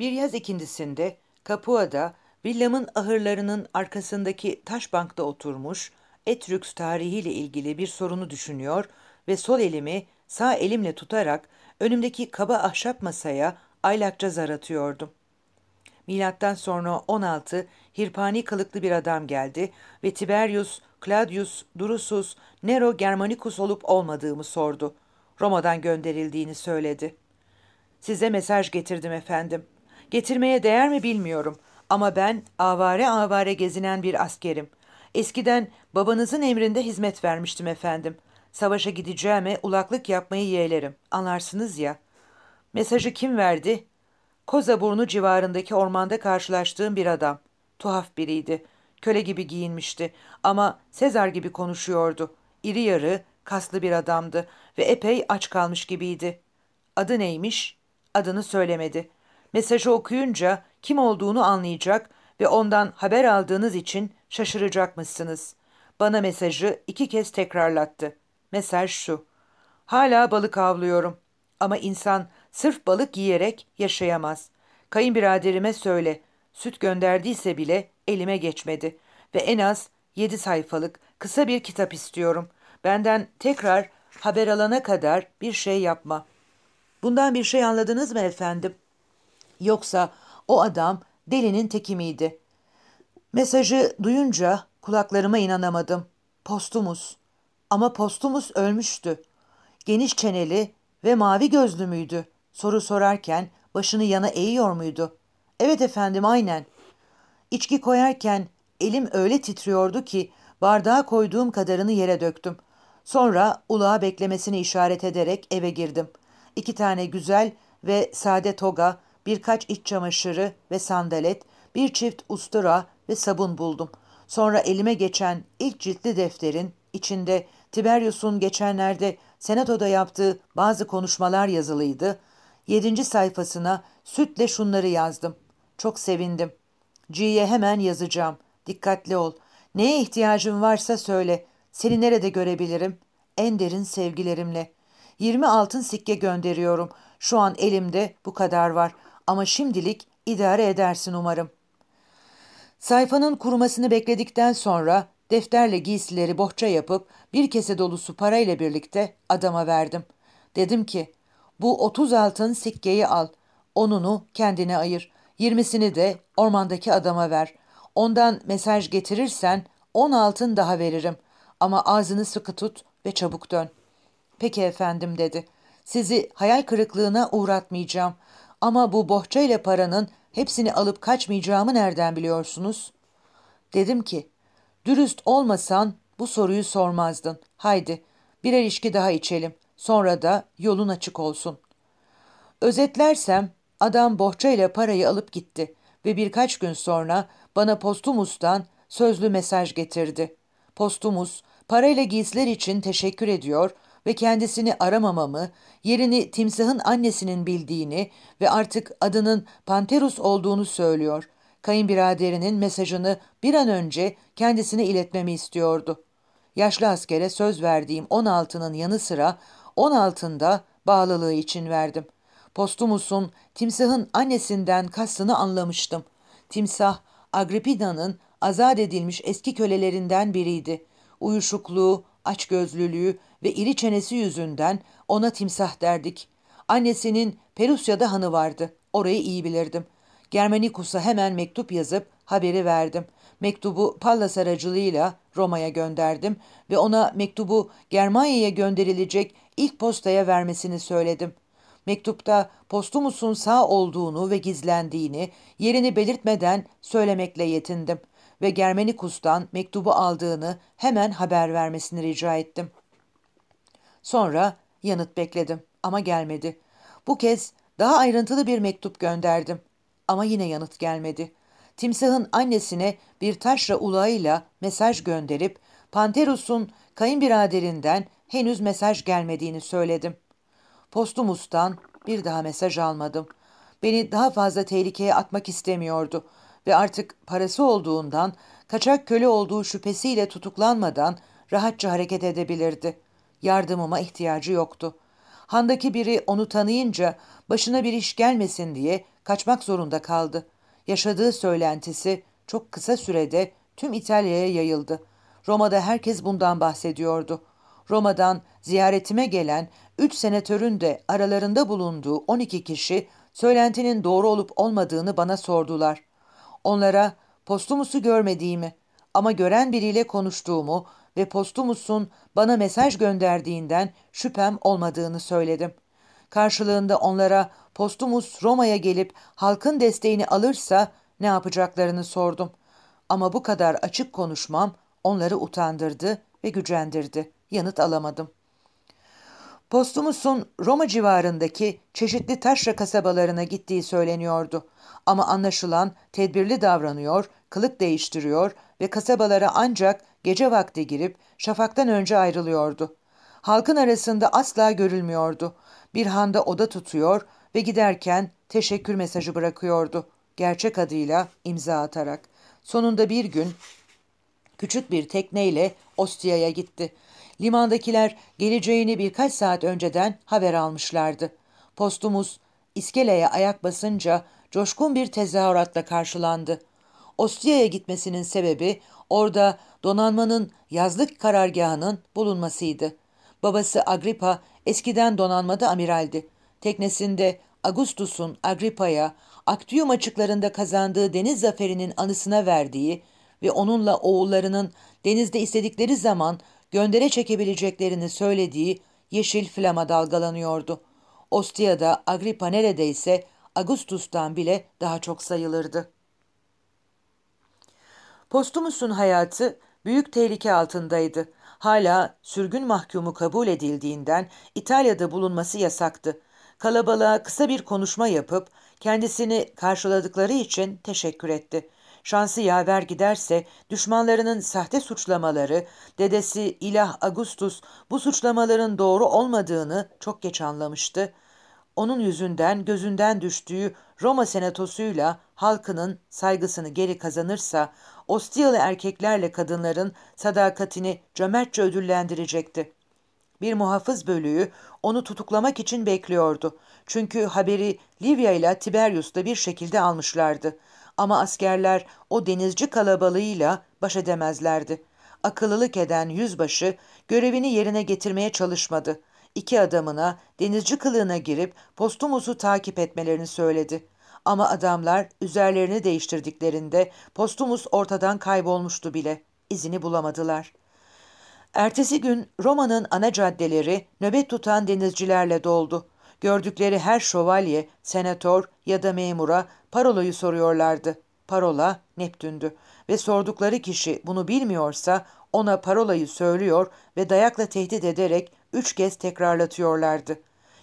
Bir yaz ikindisinde Kapua'da villamın ahırlarının arkasındaki taş bankta oturmuş Etrüks tarihiyle ilgili bir sorunu düşünüyor ve sol elimi sağ elimle tutarak önümdeki kaba ahşap masaya aylakça zar atıyordum. Milattan sonra 16 hirpani kılıklı bir adam geldi ve Tiberius, Claudius, Drusus, Nero Germanicus olup olmadığımı sordu. Roma'dan gönderildiğini söyledi. Size mesaj getirdim efendim. Getirmeye değer mi bilmiyorum ama ben avare avare gezinen bir askerim. Eskiden babanızın emrinde hizmet vermiştim efendim. Savaşa gideceğime ulaklık yapmayı yeğlerim. Anlarsınız ya. Mesajı kim verdi? Kozaburnu civarındaki ormanda karşılaştığım bir adam. Tuhaf biriydi. Köle gibi giyinmişti ama Sezar gibi konuşuyordu. İri yarı, kaslı bir adamdı ve epey aç kalmış gibiydi. Adı neymiş? Adını söylemedi. Mesajı okuyunca kim olduğunu anlayacak ve ondan haber aldığınız için şaşıracak mısınız? Bana mesajı iki kez tekrarlattı. Mesaj şu. Hala balık avlıyorum. Ama insan sırf balık yiyerek yaşayamaz. Kayınbiraderime söyle. Süt gönderdiyse bile elime geçmedi. Ve en az yedi sayfalık kısa bir kitap istiyorum. Benden tekrar haber alana kadar bir şey yapma. Bundan bir şey anladınız mı efendim?'' Yoksa o adam delinin teki miydi? Mesajı duyunca kulaklarıma inanamadım. Postumuz. Ama postumuz ölmüştü. Geniş çeneli ve mavi gözlü müydü? Soru sorarken başını yana eğiyor muydu? Evet efendim aynen. İçki koyarken elim öyle titriyordu ki bardağa koyduğum kadarını yere döktüm. Sonra ulağa beklemesini işaret ederek eve girdim. İki tane güzel ve sade toga birkaç iç çamaşırı ve sandalet, bir çift ustura ve sabun buldum. Sonra elime geçen ilk ciltli defterin içinde Tiberius'un geçenlerde senatoda yaptığı bazı konuşmalar yazılıydı. Yedinci sayfasına sütle şunları yazdım. Çok sevindim. G'ye hemen yazacağım. Dikkatli ol. Neye ihtiyacın varsa söyle. Seni nerede görebilirim? En derin sevgilerimle. 20 altın sikke gönderiyorum. Şu an elimde bu kadar var. Ama şimdilik idare edersin umarım. Sayfanın kurumasını bekledikten sonra defterle giysileri bohça yapıp bir kese dolusu parayla birlikte adama verdim. Dedim ki bu otuz altın sikkeyi al. Onunu kendine ayır. Yirmisini de ormandaki adama ver. Ondan mesaj getirirsen on altın daha veririm. Ama ağzını sıkı tut ve çabuk dön. Peki efendim dedi. Sizi hayal kırıklığına uğratmayacağım. Ama bu bohça ile paranın hepsini alıp kaçmayacağımı nereden biliyorsunuz? Dedim ki, dürüst olmasan bu soruyu sormazdın. Haydi, birer içki daha içelim. Sonra da yolun açık olsun. Özetlersem, adam bohça ile parayı alıp gitti ve birkaç gün sonra bana Postumus'tan sözlü mesaj getirdi. Postumus, parayla giysiler için teşekkür ediyor ve kendisini aramamamı, yerini timsahın annesinin bildiğini ve artık adının Panterus olduğunu söylüyor. Kayınbiraderinin mesajını bir an önce kendisine iletmemi istiyordu. Yaşlı askere söz verdiğim 16'nın yanı sıra 16'nda bağlılığı için verdim. Postumus'un timsahın annesinden kastını anlamıştım. Timsah, Agrippina'nın azat edilmiş eski kölelerinden biriydi. Uyuşukluğu, açgözlülüğü ve iri çenesi yüzünden ona timsah derdik. Annesinin Perusya'da hanı vardı. Orayı iyi bilirdim. Germanikus'a hemen mektup yazıp haberi verdim. Mektubu Pallas aracılığıyla Roma'ya gönderdim ve ona mektubu Germanya'ya gönderilecek ilk postaya vermesini söyledim. Mektupta postumusun sağ olduğunu ve gizlendiğini yerini belirtmeden söylemekle yetindim ve Germanikus'tan mektubu aldığını hemen haber vermesini rica ettim. Sonra yanıt bekledim ama gelmedi. Bu kez daha ayrıntılı bir mektup gönderdim ama yine yanıt gelmedi. Timsah'ın annesine bir taşra ulağıyla mesaj gönderip Panteros'un kayınbiraderinden henüz mesaj gelmediğini söyledim. Postumus'tan bir daha mesaj almadım. Beni daha fazla tehlikeye atmak istemiyordu ve artık parası olduğundan kaçak köle olduğu şüphesiyle tutuklanmadan rahatça hareket edebilirdi.'' Yardımıma ihtiyacı yoktu. Handaki biri onu tanıyınca başına bir iş gelmesin diye kaçmak zorunda kaldı. Yaşadığı söylentisi çok kısa sürede tüm İtalya'ya yayıldı. Roma'da herkes bundan bahsediyordu. Roma'dan ziyaretime gelen üç senatörün de aralarında bulunduğu 12 kişi söylentinin doğru olup olmadığını bana sordular. Onlara postumusu görmediğimi ama gören biriyle konuştuğumu ve Postumus'un bana mesaj gönderdiğinden şüphem olmadığını söyledim. Karşılığında onlara Postumus Roma'ya gelip halkın desteğini alırsa ne yapacaklarını sordum. Ama bu kadar açık konuşmam onları utandırdı ve gücendirdi. Yanıt alamadım. Postumus'un Roma civarındaki çeşitli taşra kasabalarına gittiği söyleniyordu. Ama anlaşılan tedbirli davranıyor, kılık değiştiriyor ve kasabalara ancak gece vakti girip şafaktan önce ayrılıyordu. Halkın arasında asla görülmüyordu. Bir handa oda tutuyor ve giderken teşekkür mesajı bırakıyordu. Gerçek adıyla imza atarak. Sonunda bir gün küçük bir tekneyle Ostia'ya gitti. Limandakiler geleceğini birkaç saat önceden haber almışlardı. Postumuz iskeleye ayak basınca coşkun bir tezahüratla karşılandı. Ostia'ya gitmesinin sebebi orada donanmanın yazlık karargahının bulunmasıydı. Babası Agrippa eskiden donanmada amiraldi. Teknesinde Augustus'un Agrippa'ya Aktium açıklarında kazandığı deniz zaferinin anısına verdiği ve onunla oğullarının denizde istedikleri zaman göndere çekebileceklerini söylediği yeşil flama dalgalanıyordu. Ostia'da Agrippa neredeyse Augustus'tan bile daha çok sayılırdı. Postumus'un hayatı büyük tehlike altındaydı. Hala sürgün mahkumu kabul edildiğinden İtalya'da bulunması yasaktı. Kalabalığa kısa bir konuşma yapıp kendisini karşıladıkları için teşekkür etti. Şansı yaver giderse düşmanlarının sahte suçlamaları, dedesi İlah Augustus bu suçlamaların doğru olmadığını çok geç anlamıştı. Onun yüzünden gözünden düştüğü Roma senatosuyla halkının saygısını geri kazanırsa Ostiyalı erkeklerle kadınların sadakatini cömertçe ödüllendirecekti. Bir muhafız bölüğü onu tutuklamak için bekliyordu. Çünkü haberi Livya ile Tiberius'ta bir şekilde almışlardı. Ama askerler o denizci kalabalığıyla baş edemezlerdi. Akıllılık eden yüzbaşı görevini yerine getirmeye çalışmadı. İki adamına denizci kılığına girip Postumus'u takip etmelerini söyledi. Ama adamlar üzerlerini değiştirdiklerinde Postumus ortadan kaybolmuştu bile. İzini bulamadılar. Ertesi gün Roma'nın ana caddeleri nöbet tutan denizcilerle doldu. Gördükleri her şövalye, senatör ya da memura parolayı soruyorlardı. Parola Neptün'dü ve sordukları kişi bunu bilmiyorsa ona parolayı söylüyor ve dayakla tehdit ederek üç kez tekrarlatıyorlardı.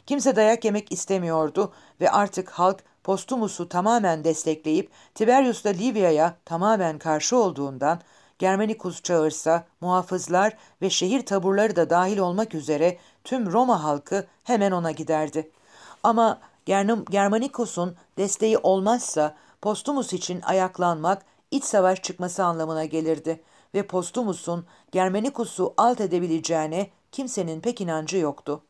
Kimse dayak yemek istemiyordu ve artık halk Postumus'u tamamen destekleyip Tiberius da Libya'ya tamamen karşı olduğundan Germanicus çağırsa muhafızlar ve şehir taburları da dahil olmak üzere tüm Roma halkı hemen ona giderdi. Ama Germanicus'un desteği olmazsa Postumus için ayaklanmak iç savaş çıkması anlamına gelirdi ve Postumus'un Germanicus'u alt edebileceğine kimsenin pek inancı yoktu.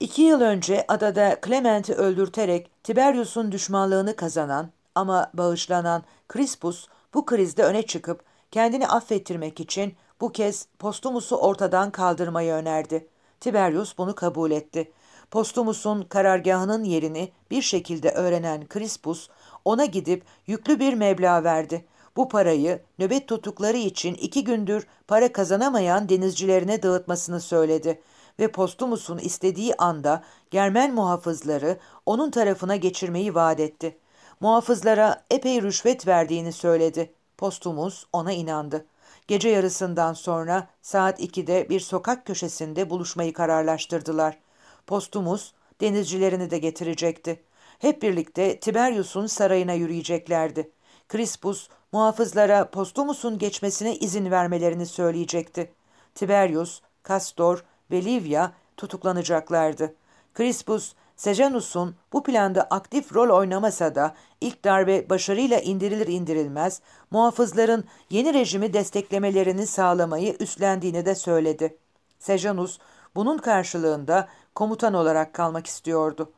İki yıl önce adada Clement'i öldürterek Tiberius'un düşmanlığını kazanan ama bağışlanan Crispus bu krizde öne çıkıp kendini affettirmek için bu kez Postumus'u ortadan kaldırmayı önerdi. Tiberius bunu kabul etti. Postumus'un karargahının yerini bir şekilde öğrenen Crispus ona gidip yüklü bir meblağ verdi. Bu parayı nöbet tutukları için iki gündür para kazanamayan denizcilerine dağıtmasını söyledi ve Postumus'un istediği anda Germen muhafızları onun tarafına geçirmeyi vaat etti. Muhafızlara epey rüşvet verdiğini söyledi. Postumus ona inandı. Gece yarısından sonra saat 2'de bir sokak köşesinde buluşmayı kararlaştırdılar. Postumus denizcilerini de getirecekti. Hep birlikte Tiberius'un sarayına yürüyeceklerdi. Crispus muhafızlara Postumus'un geçmesine izin vermelerini söyleyecekti. Tiberius, Castor ve Livia tutuklanacaklardı. Crispus, Sejanus'un bu planda aktif rol oynamasa da ilk darbe başarıyla indirilir indirilmez muhafızların yeni rejimi desteklemelerini sağlamayı üstlendiğini de söyledi. Sejanus bunun karşılığında komutan olarak kalmak istiyordu.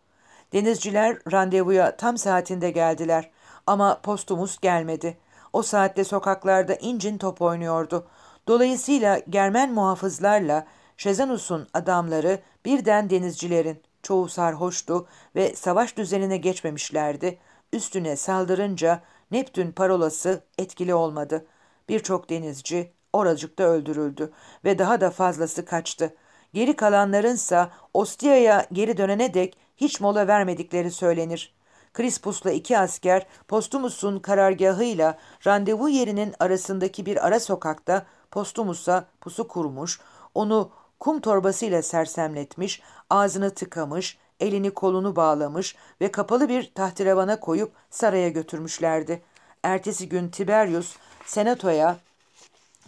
Denizciler randevuya tam saatinde geldiler ama postumus gelmedi. O saatte sokaklarda incin top oynuyordu. Dolayısıyla Germen muhafızlarla Şezanus'un adamları birden denizcilerin, çoğu sarhoştu ve savaş düzenine geçmemişlerdi, üstüne saldırınca Neptün parolası etkili olmadı. Birçok denizci oracıkta öldürüldü ve daha da fazlası kaçtı. Geri kalanlarınsa Ostia'ya geri dönene dek hiç mola vermedikleri söylenir. Crispus'la iki asker Postumus'un karargahıyla randevu yerinin arasındaki bir ara sokakta Postumus'a pusu kurmuş, onu kum torbasıyla sersemletmiş, ağzını tıkamış, elini kolunu bağlamış ve kapalı bir tahterevana koyup saraya götürmüşlerdi. Ertesi gün Tiberius senatoya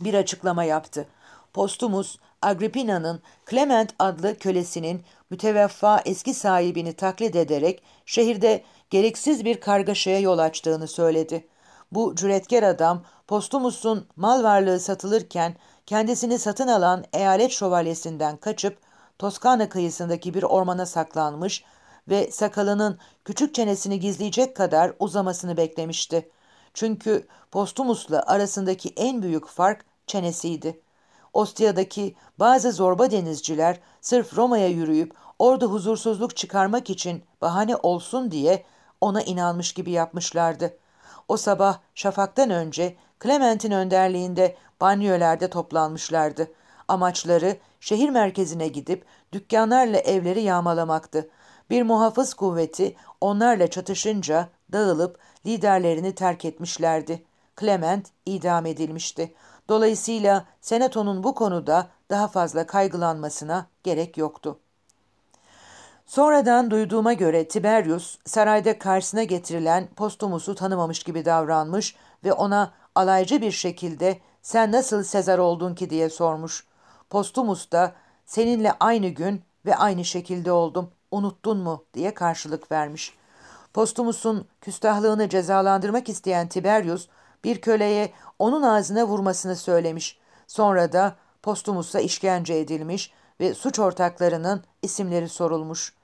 bir açıklama yaptı. Postumus, Agrippina'nın Clement adlı kölesinin müteveffa eski sahibini taklit ederek şehirde gereksiz bir kargaşaya yol açtığını söyledi. Bu cüretkar adam Postumus'un mal varlığı satılırken kendisini satın alan eyalet şövalyesinden kaçıp Toskana kıyısındaki bir ormana saklanmış ve sakalının küçük çenesini gizleyecek kadar uzamasını beklemişti. Çünkü Postumus'la arasındaki en büyük fark çenesiydi. Ostia'daki bazı zorba denizciler sırf Roma'ya yürüyüp orada huzursuzluk çıkarmak için bahane olsun diye ona inanmış gibi yapmışlardı. O sabah şafaktan önce Clement'in önderliğinde banyölerde toplanmışlardı. Amaçları şehir merkezine gidip dükkanlarla evleri yağmalamaktı. Bir muhafız kuvveti onlarla çatışınca dağılıp liderlerini terk etmişlerdi. Clement idam edilmişti. Dolayısıyla senatonun bu konuda daha fazla kaygılanmasına gerek yoktu. Sonradan duyduğuma göre Tiberius sarayda karşısına getirilen Postumus'u tanımamış gibi davranmış ve ona alaycı bir şekilde sen nasıl Sezar oldun ki diye sormuş. Postumus da seninle aynı gün ve aynı şekilde oldum unuttun mu diye karşılık vermiş. Postumus'un küstahlığını cezalandırmak isteyen Tiberius bir köleye onun ağzına vurmasını söylemiş. Sonra da Postumus'a işkence edilmiş ve suç ortaklarının isimleri sorulmuş.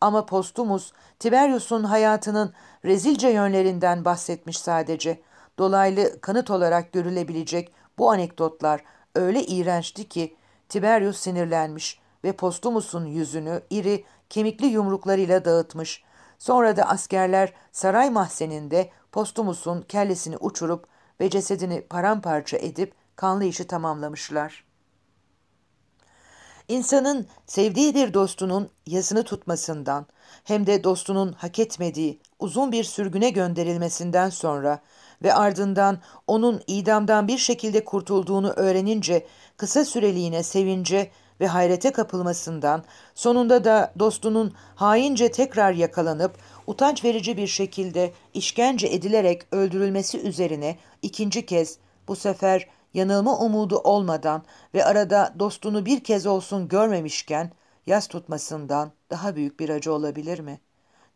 Ama Postumus Tiberius'un hayatının rezilce yönlerinden bahsetmiş sadece. Dolaylı kanıt olarak görülebilecek bu anekdotlar öyle iğrençti ki Tiberius sinirlenmiş ve Postumus'un yüzünü iri, kemikli yumruklarıyla dağıtmış. Sonra da askerler saray mahzeninde Postumus'un kellesini uçurup ve cesedini paramparça edip kanlı işi tamamlamışlar. İnsanın sevdiği bir dostunun yazını tutmasından hem de dostunun hak etmediği uzun bir sürgüne gönderilmesinden sonra ve ardından onun idamdan bir şekilde kurtulduğunu öğrenince kısa süreliğine sevince ve hayrete kapılmasından sonunda da dostunun haince tekrar yakalanıp utanç verici bir şekilde işkence edilerek öldürülmesi üzerine ikinci kez bu sefer yanılma umudu olmadan ve arada dostunu bir kez olsun görmemişken yas tutmasından daha büyük bir acı olabilir mi?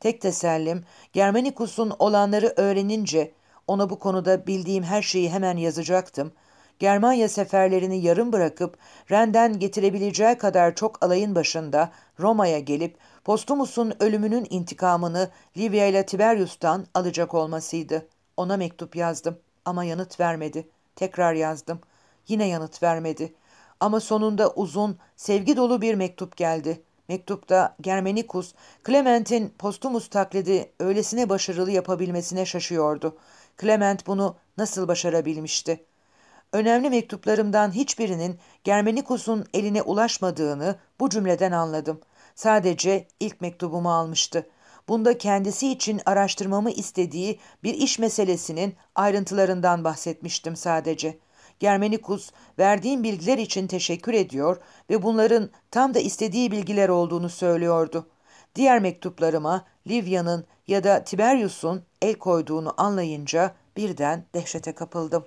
Tek tesellim Germanicus'un olanları öğrenince ona bu konuda bildiğim her şeyi hemen yazacaktım. Germanya seferlerini yarım bırakıp Ren'den getirebileceği kadar çok alayın başında Roma'ya gelip Postumus'un ölümünün intikamını Livia ile Tiberius'tan alacak olmasıydı. Ona mektup yazdım ama yanıt vermedi. Tekrar yazdım. Yine yanıt vermedi. Ama sonunda uzun, sevgi dolu bir mektup geldi. Mektupta Germenikus, Clement'in Postumus taklidi öylesine başarılı yapabilmesine şaşıyordu.'' Clement bunu nasıl başarabilmişti? Önemli mektuplarımdan hiçbirinin Germanikus'un eline ulaşmadığını bu cümleden anladım. Sadece ilk mektubumu almıştı. Bunda kendisi için araştırmamı istediği bir iş meselesinin ayrıntılarından bahsetmiştim sadece.'' Germenikus verdiğim bilgiler için teşekkür ediyor ve bunların tam da istediği bilgiler olduğunu söylüyordu. Diğer mektuplarıma Livya'nın ya da Tiberius'un el koyduğunu anlayınca birden dehşete kapıldım.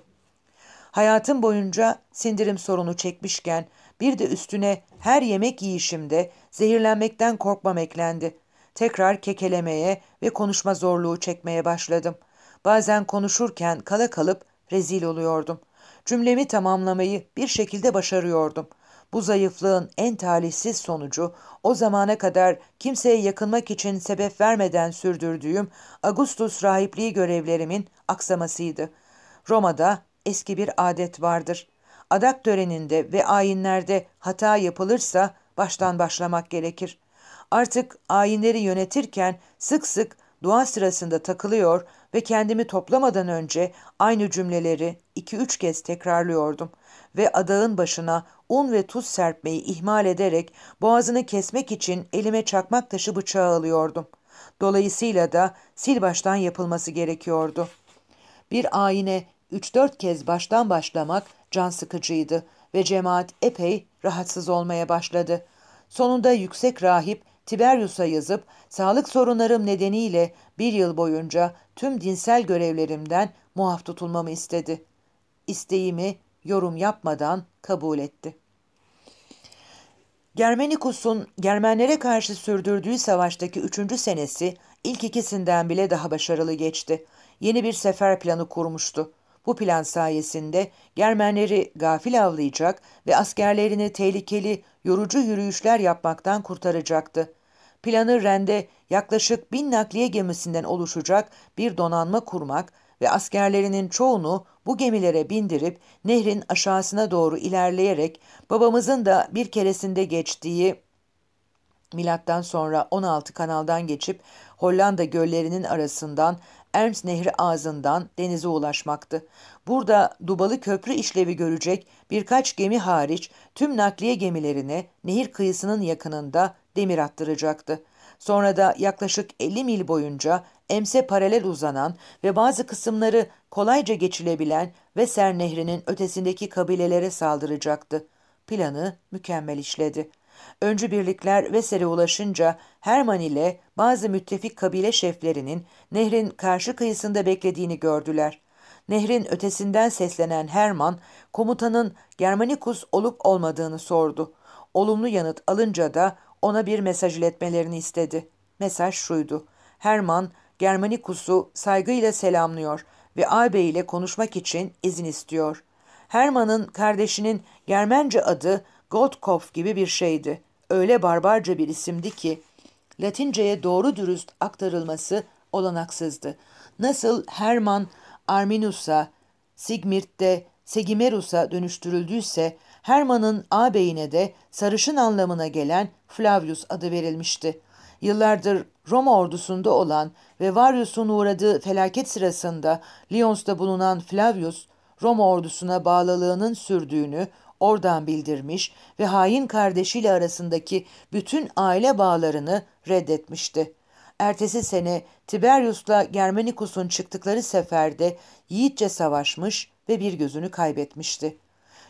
Hayatım boyunca sindirim sorunu çekmişken bir de üstüne her yemek yiyişimde zehirlenmekten korkmam eklendi. Tekrar kekelemeye ve konuşma zorluğu çekmeye başladım. Bazen konuşurken kala kalıp rezil oluyordum. Cümlemi tamamlamayı bir şekilde başarıyordum. Bu zayıflığın en talihsiz sonucu o zamana kadar kimseye yakınmak için sebep vermeden sürdürdüğüm Augustus rahipliği görevlerimin aksamasıydı. Roma'da eski bir adet vardır. Adak töreninde ve ayinlerde hata yapılırsa baştan başlamak gerekir. Artık ayinleri yönetirken sık sık dua sırasında takılıyor ve kendimi toplamadan önce aynı cümleleri iki üç kez tekrarlıyordum.'' ve adağın başına un ve tuz serpmeyi ihmal ederek boğazını kesmek için elime çakmak taşı bıçağı alıyordum. Dolayısıyla da sil baştan yapılması gerekiyordu. Bir ayine 3-4 kez baştan başlamak can sıkıcıydı ve cemaat epey rahatsız olmaya başladı. Sonunda yüksek rahip Tiberius'a yazıp sağlık sorunlarım nedeniyle bir yıl boyunca tüm dinsel görevlerimden muaf tutulmamı istedi. İsteğimi yorum yapmadan kabul etti. Germanikus'un Germenlere karşı sürdürdüğü savaştaki üçüncü senesi ilk ikisinden bile daha başarılı geçti. Yeni bir sefer planı kurmuştu. Bu plan sayesinde Germenleri gafil avlayacak ve askerlerini tehlikeli, yorucu yürüyüşler yapmaktan kurtaracaktı. Planı Rende yaklaşık bin nakliye gemisinden oluşacak bir donanma kurmak ve askerlerinin çoğunu bu gemilere bindirip nehrin aşağısına doğru ilerleyerek babamızın da bir keresinde geçtiği milattan sonra 16 kanaldan geçip Hollanda göllerinin arasından Erms Nehri ağzından denize ulaşmaktı. Burada dubalı köprü işlevi görecek birkaç gemi hariç tüm nakliye gemilerini nehir kıyısının yakınında demir attıracaktı. Sonra da yaklaşık 50 mil boyunca emse paralel uzanan ve bazı kısımları kolayca geçilebilen Veser Nehri'nin ötesindeki kabilelere saldıracaktı. Planı mükemmel işledi. Öncü birlikler Veser'e ulaşınca Herman ile bazı müttefik kabile şeflerinin nehrin karşı kıyısında beklediğini gördüler. Nehrin ötesinden seslenen Herman, komutanın Germanicus olup olmadığını sordu. Olumlu yanıt alınca da ona bir mesaj iletmelerini istedi. Mesaj şuydu. Herman, Germanicus'u saygıyla selamlıyor ve ağabey ile konuşmak için izin istiyor. Herman'ın kardeşinin Germence adı Goldkopf gibi bir şeydi. Öyle barbarca bir isimdi ki Latince'ye doğru dürüst aktarılması olanaksızdı. Nasıl Herman Arminus'a, Sigmirt'te Segimerus'a dönüştürüldüyse Herman'ın ağabeyine de sarışın anlamına gelen Flavius adı verilmişti. Yıllardır Roma ordusunda olan ve Varius'un uğradığı felaket sırasında Lyons'ta bulunan Flavius, Roma ordusuna bağlılığının sürdüğünü oradan bildirmiş ve hain kardeşiyle arasındaki bütün aile bağlarını reddetmişti. Ertesi sene Tiberius'la Germanicus'un çıktıkları seferde yiğitçe savaşmış ve bir gözünü kaybetmişti.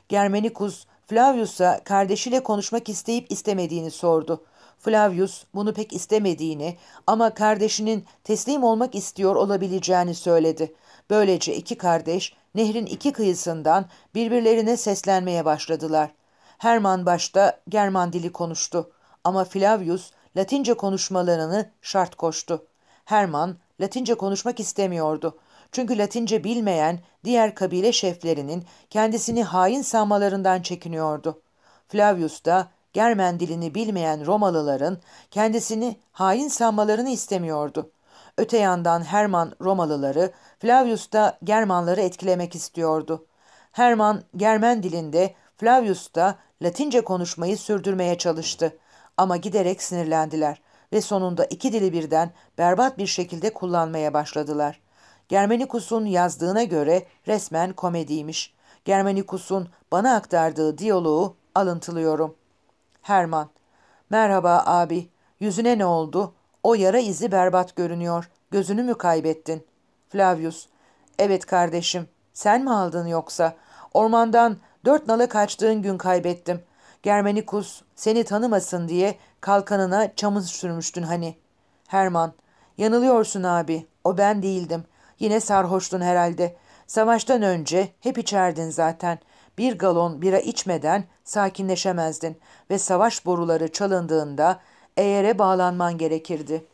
Germanicus, Flavius'a kardeşiyle konuşmak isteyip istemediğini sordu. Flavius bunu pek istemediğini ama kardeşinin teslim olmak istiyor olabileceğini söyledi. Böylece iki kardeş nehrin iki kıyısından birbirlerine seslenmeye başladılar. Herman başta German dili konuştu ama Flavius Latince konuşmalarını şart koştu. Herman Latince konuşmak istemiyordu. Çünkü Latince bilmeyen diğer kabile şeflerinin kendisini hain sanmalarından çekiniyordu. Flavius da Germen dilini bilmeyen Romalıların kendisini hain sanmalarını istemiyordu. Öte yandan Herman Romalıları, Flavius da Germanları etkilemek istiyordu. Herman, Germen dilinde, Flavius da Latince konuşmayı sürdürmeye çalıştı. Ama giderek sinirlendiler ve sonunda iki dili birden berbat bir şekilde kullanmaya başladılar. Germanikus'un yazdığına göre resmen komediymiş. Germanikus'un bana aktardığı diyaloğu alıntılıyorum.'' Herman. Merhaba abi. Yüzüne ne oldu? O yara izi berbat görünüyor. Gözünü mü kaybettin? Flavius. Evet kardeşim. Sen mi aldın yoksa? Ormandan dört nala kaçtığın gün kaybettim. Germanikus seni tanımasın diye kalkanına çamur sürmüştün hani. Herman. Yanılıyorsun abi. O ben değildim. Yine sarhoştun herhalde. Savaştan önce hep içerdin zaten.'' bir galon bira içmeden sakinleşemezdin ve savaş boruları çalındığında eğere bağlanman gerekirdi.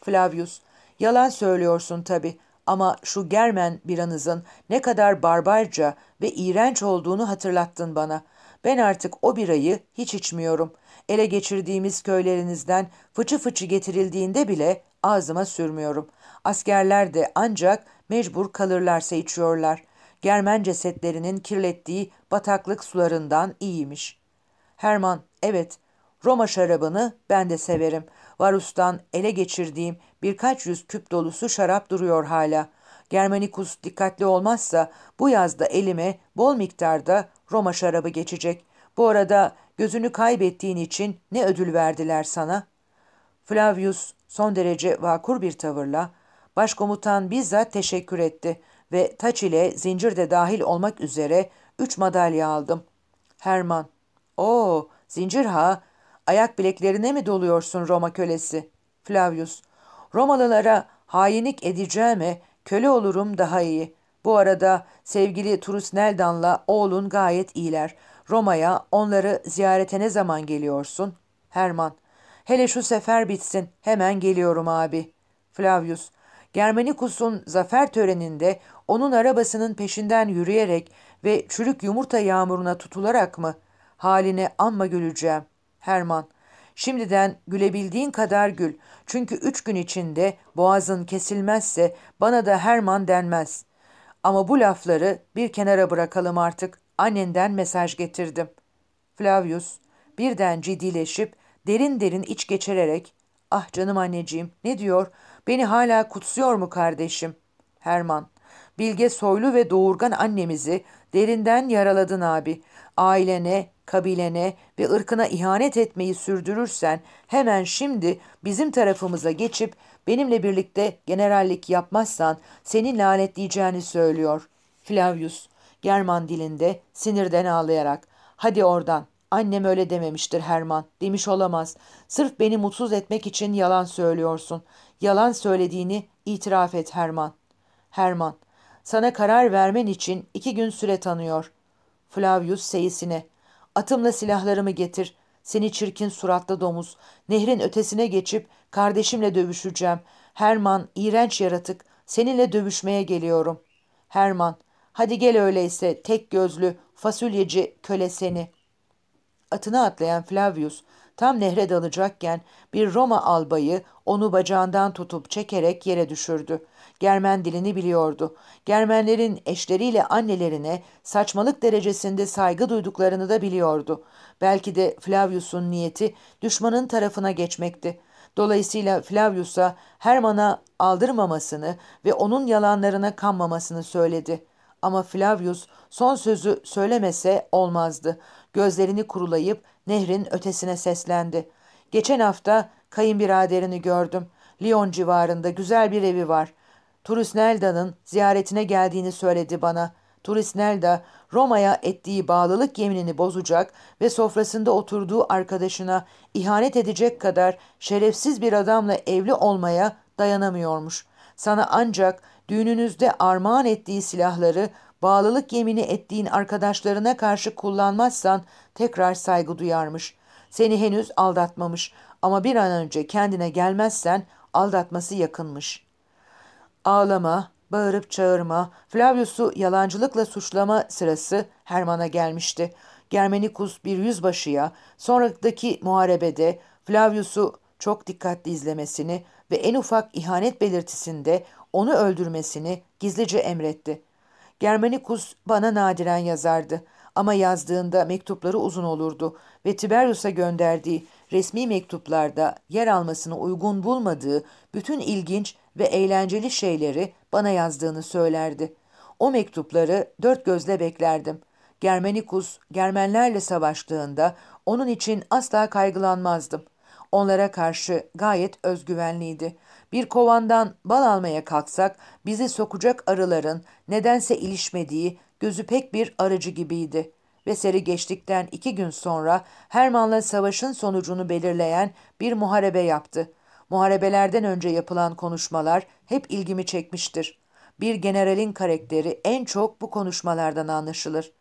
Flavius, yalan söylüyorsun tabii ama şu Germen biranızın ne kadar barbarca ve iğrenç olduğunu hatırlattın bana. Ben artık o birayı hiç içmiyorum. Ele geçirdiğimiz köylerinizden fıçı fıçı getirildiğinde bile ağzıma sürmüyorum. Askerler de ancak mecbur kalırlarsa içiyorlar. Germen cesetlerinin kirlettiği bataklık sularından iyiymiş. Herman, evet, Roma şarabını ben de severim. Varus'tan ele geçirdiğim birkaç yüz küp dolusu şarap duruyor hala. Germanicus dikkatli olmazsa bu yazda elime bol miktarda Roma şarabı geçecek. Bu arada gözünü kaybettiğin için ne ödül verdiler sana? Flavius son derece vakur bir tavırla, başkomutan bizzat teşekkür etti ve taç ile zincir de dahil olmak üzere üç madalya aldım. Herman, o zincir ha, ayak bileklerine mi doluyorsun Roma kölesi? Flavius, Romalılara hainlik edeceğime köle olurum daha iyi. Bu arada sevgili Turus Neldan'la oğlun gayet iyiler. Roma'ya onları ziyarete ne zaman geliyorsun? Herman, hele şu sefer bitsin hemen geliyorum abi. Flavius, Germanikus'un zafer töreninde onun arabasının peşinden yürüyerek ve çürük yumurta yağmuruna tutularak mı? Haline amma güleceğim. Herman, şimdiden gülebildiğin kadar gül. Çünkü üç gün içinde boğazın kesilmezse bana da Herman denmez. Ama bu lafları bir kenara bırakalım artık. Annenden mesaj getirdim. Flavius birden ciddileşip derin derin iç geçirerek ''Ah canım anneciğim ne diyor? Beni hala kutsuyor mu kardeşim?'' Herman Bilge soylu ve doğurgan annemizi derinden yaraladın abi. Ailene, kabilene ve ırkına ihanet etmeyi sürdürürsen hemen şimdi bizim tarafımıza geçip benimle birlikte generallik yapmazsan seni lanetleyeceğini söylüyor. Flavius, German dilinde sinirden ağlayarak, hadi oradan, annem öyle dememiştir Herman, demiş olamaz. Sırf beni mutsuz etmek için yalan söylüyorsun. Yalan söylediğini itiraf et Herman. Herman, sana karar vermen için iki gün süre tanıyor. Flavius seyisine. Atımla silahlarımı getir. Seni çirkin suratlı domuz. Nehrin ötesine geçip kardeşimle dövüşeceğim. Herman, iğrenç yaratık. Seninle dövüşmeye geliyorum. Herman, hadi gel öyleyse tek gözlü, fasulyeci köle seni. Atına atlayan Flavius, tam nehre dalacakken bir Roma albayı onu bacağından tutup çekerek yere düşürdü. Germen dilini biliyordu. Germenlerin eşleriyle annelerine saçmalık derecesinde saygı duyduklarını da biliyordu. Belki de Flavius'un niyeti düşmanın tarafına geçmekti. Dolayısıyla Flavius'a Herman'a aldırmamasını ve onun yalanlarına kanmamasını söyledi. Ama Flavius son sözü söylemese olmazdı. Gözlerini kurulayıp nehrin ötesine seslendi. Geçen hafta kayınbiraderini gördüm. Lyon civarında güzel bir evi var. Turus Nelda'nın ziyaretine geldiğini söyledi bana. Turus Nelda Roma'ya ettiği bağlılık yeminini bozacak ve sofrasında oturduğu arkadaşına ihanet edecek kadar şerefsiz bir adamla evli olmaya dayanamıyormuş. Sana ancak düğününüzde armağan ettiği silahları bağlılık yemini ettiğin arkadaşlarına karşı kullanmazsan tekrar saygı duyarmış. Seni henüz aldatmamış ama bir an önce kendine gelmezsen aldatması yakınmış.'' ağlama, bağırıp çağırma, Flavius'u yalancılıkla suçlama sırası Herman'a gelmişti. Germenikus bir yüzbaşıya sonraki muharebede Flavius'u çok dikkatli izlemesini ve en ufak ihanet belirtisinde onu öldürmesini gizlice emretti. Germanikus bana nadiren yazardı ama yazdığında mektupları uzun olurdu ve Tiberius'a gönderdiği resmi mektuplarda yer almasını uygun bulmadığı bütün ilginç ve eğlenceli şeyleri bana yazdığını söylerdi. O mektupları dört gözle beklerdim. Germenikus Germenlerle savaştığında onun için asla kaygılanmazdım. Onlara karşı gayet özgüvenliydi. Bir kovandan bal almaya kalksak bizi sokacak arıların nedense ilişmediği gözü pek bir aracı gibiydi. Ve seri geçtikten iki gün sonra Herman'la savaşın sonucunu belirleyen bir muharebe yaptı. Muharebelerden önce yapılan konuşmalar hep ilgimi çekmiştir. Bir generalin karakteri en çok bu konuşmalardan anlaşılır.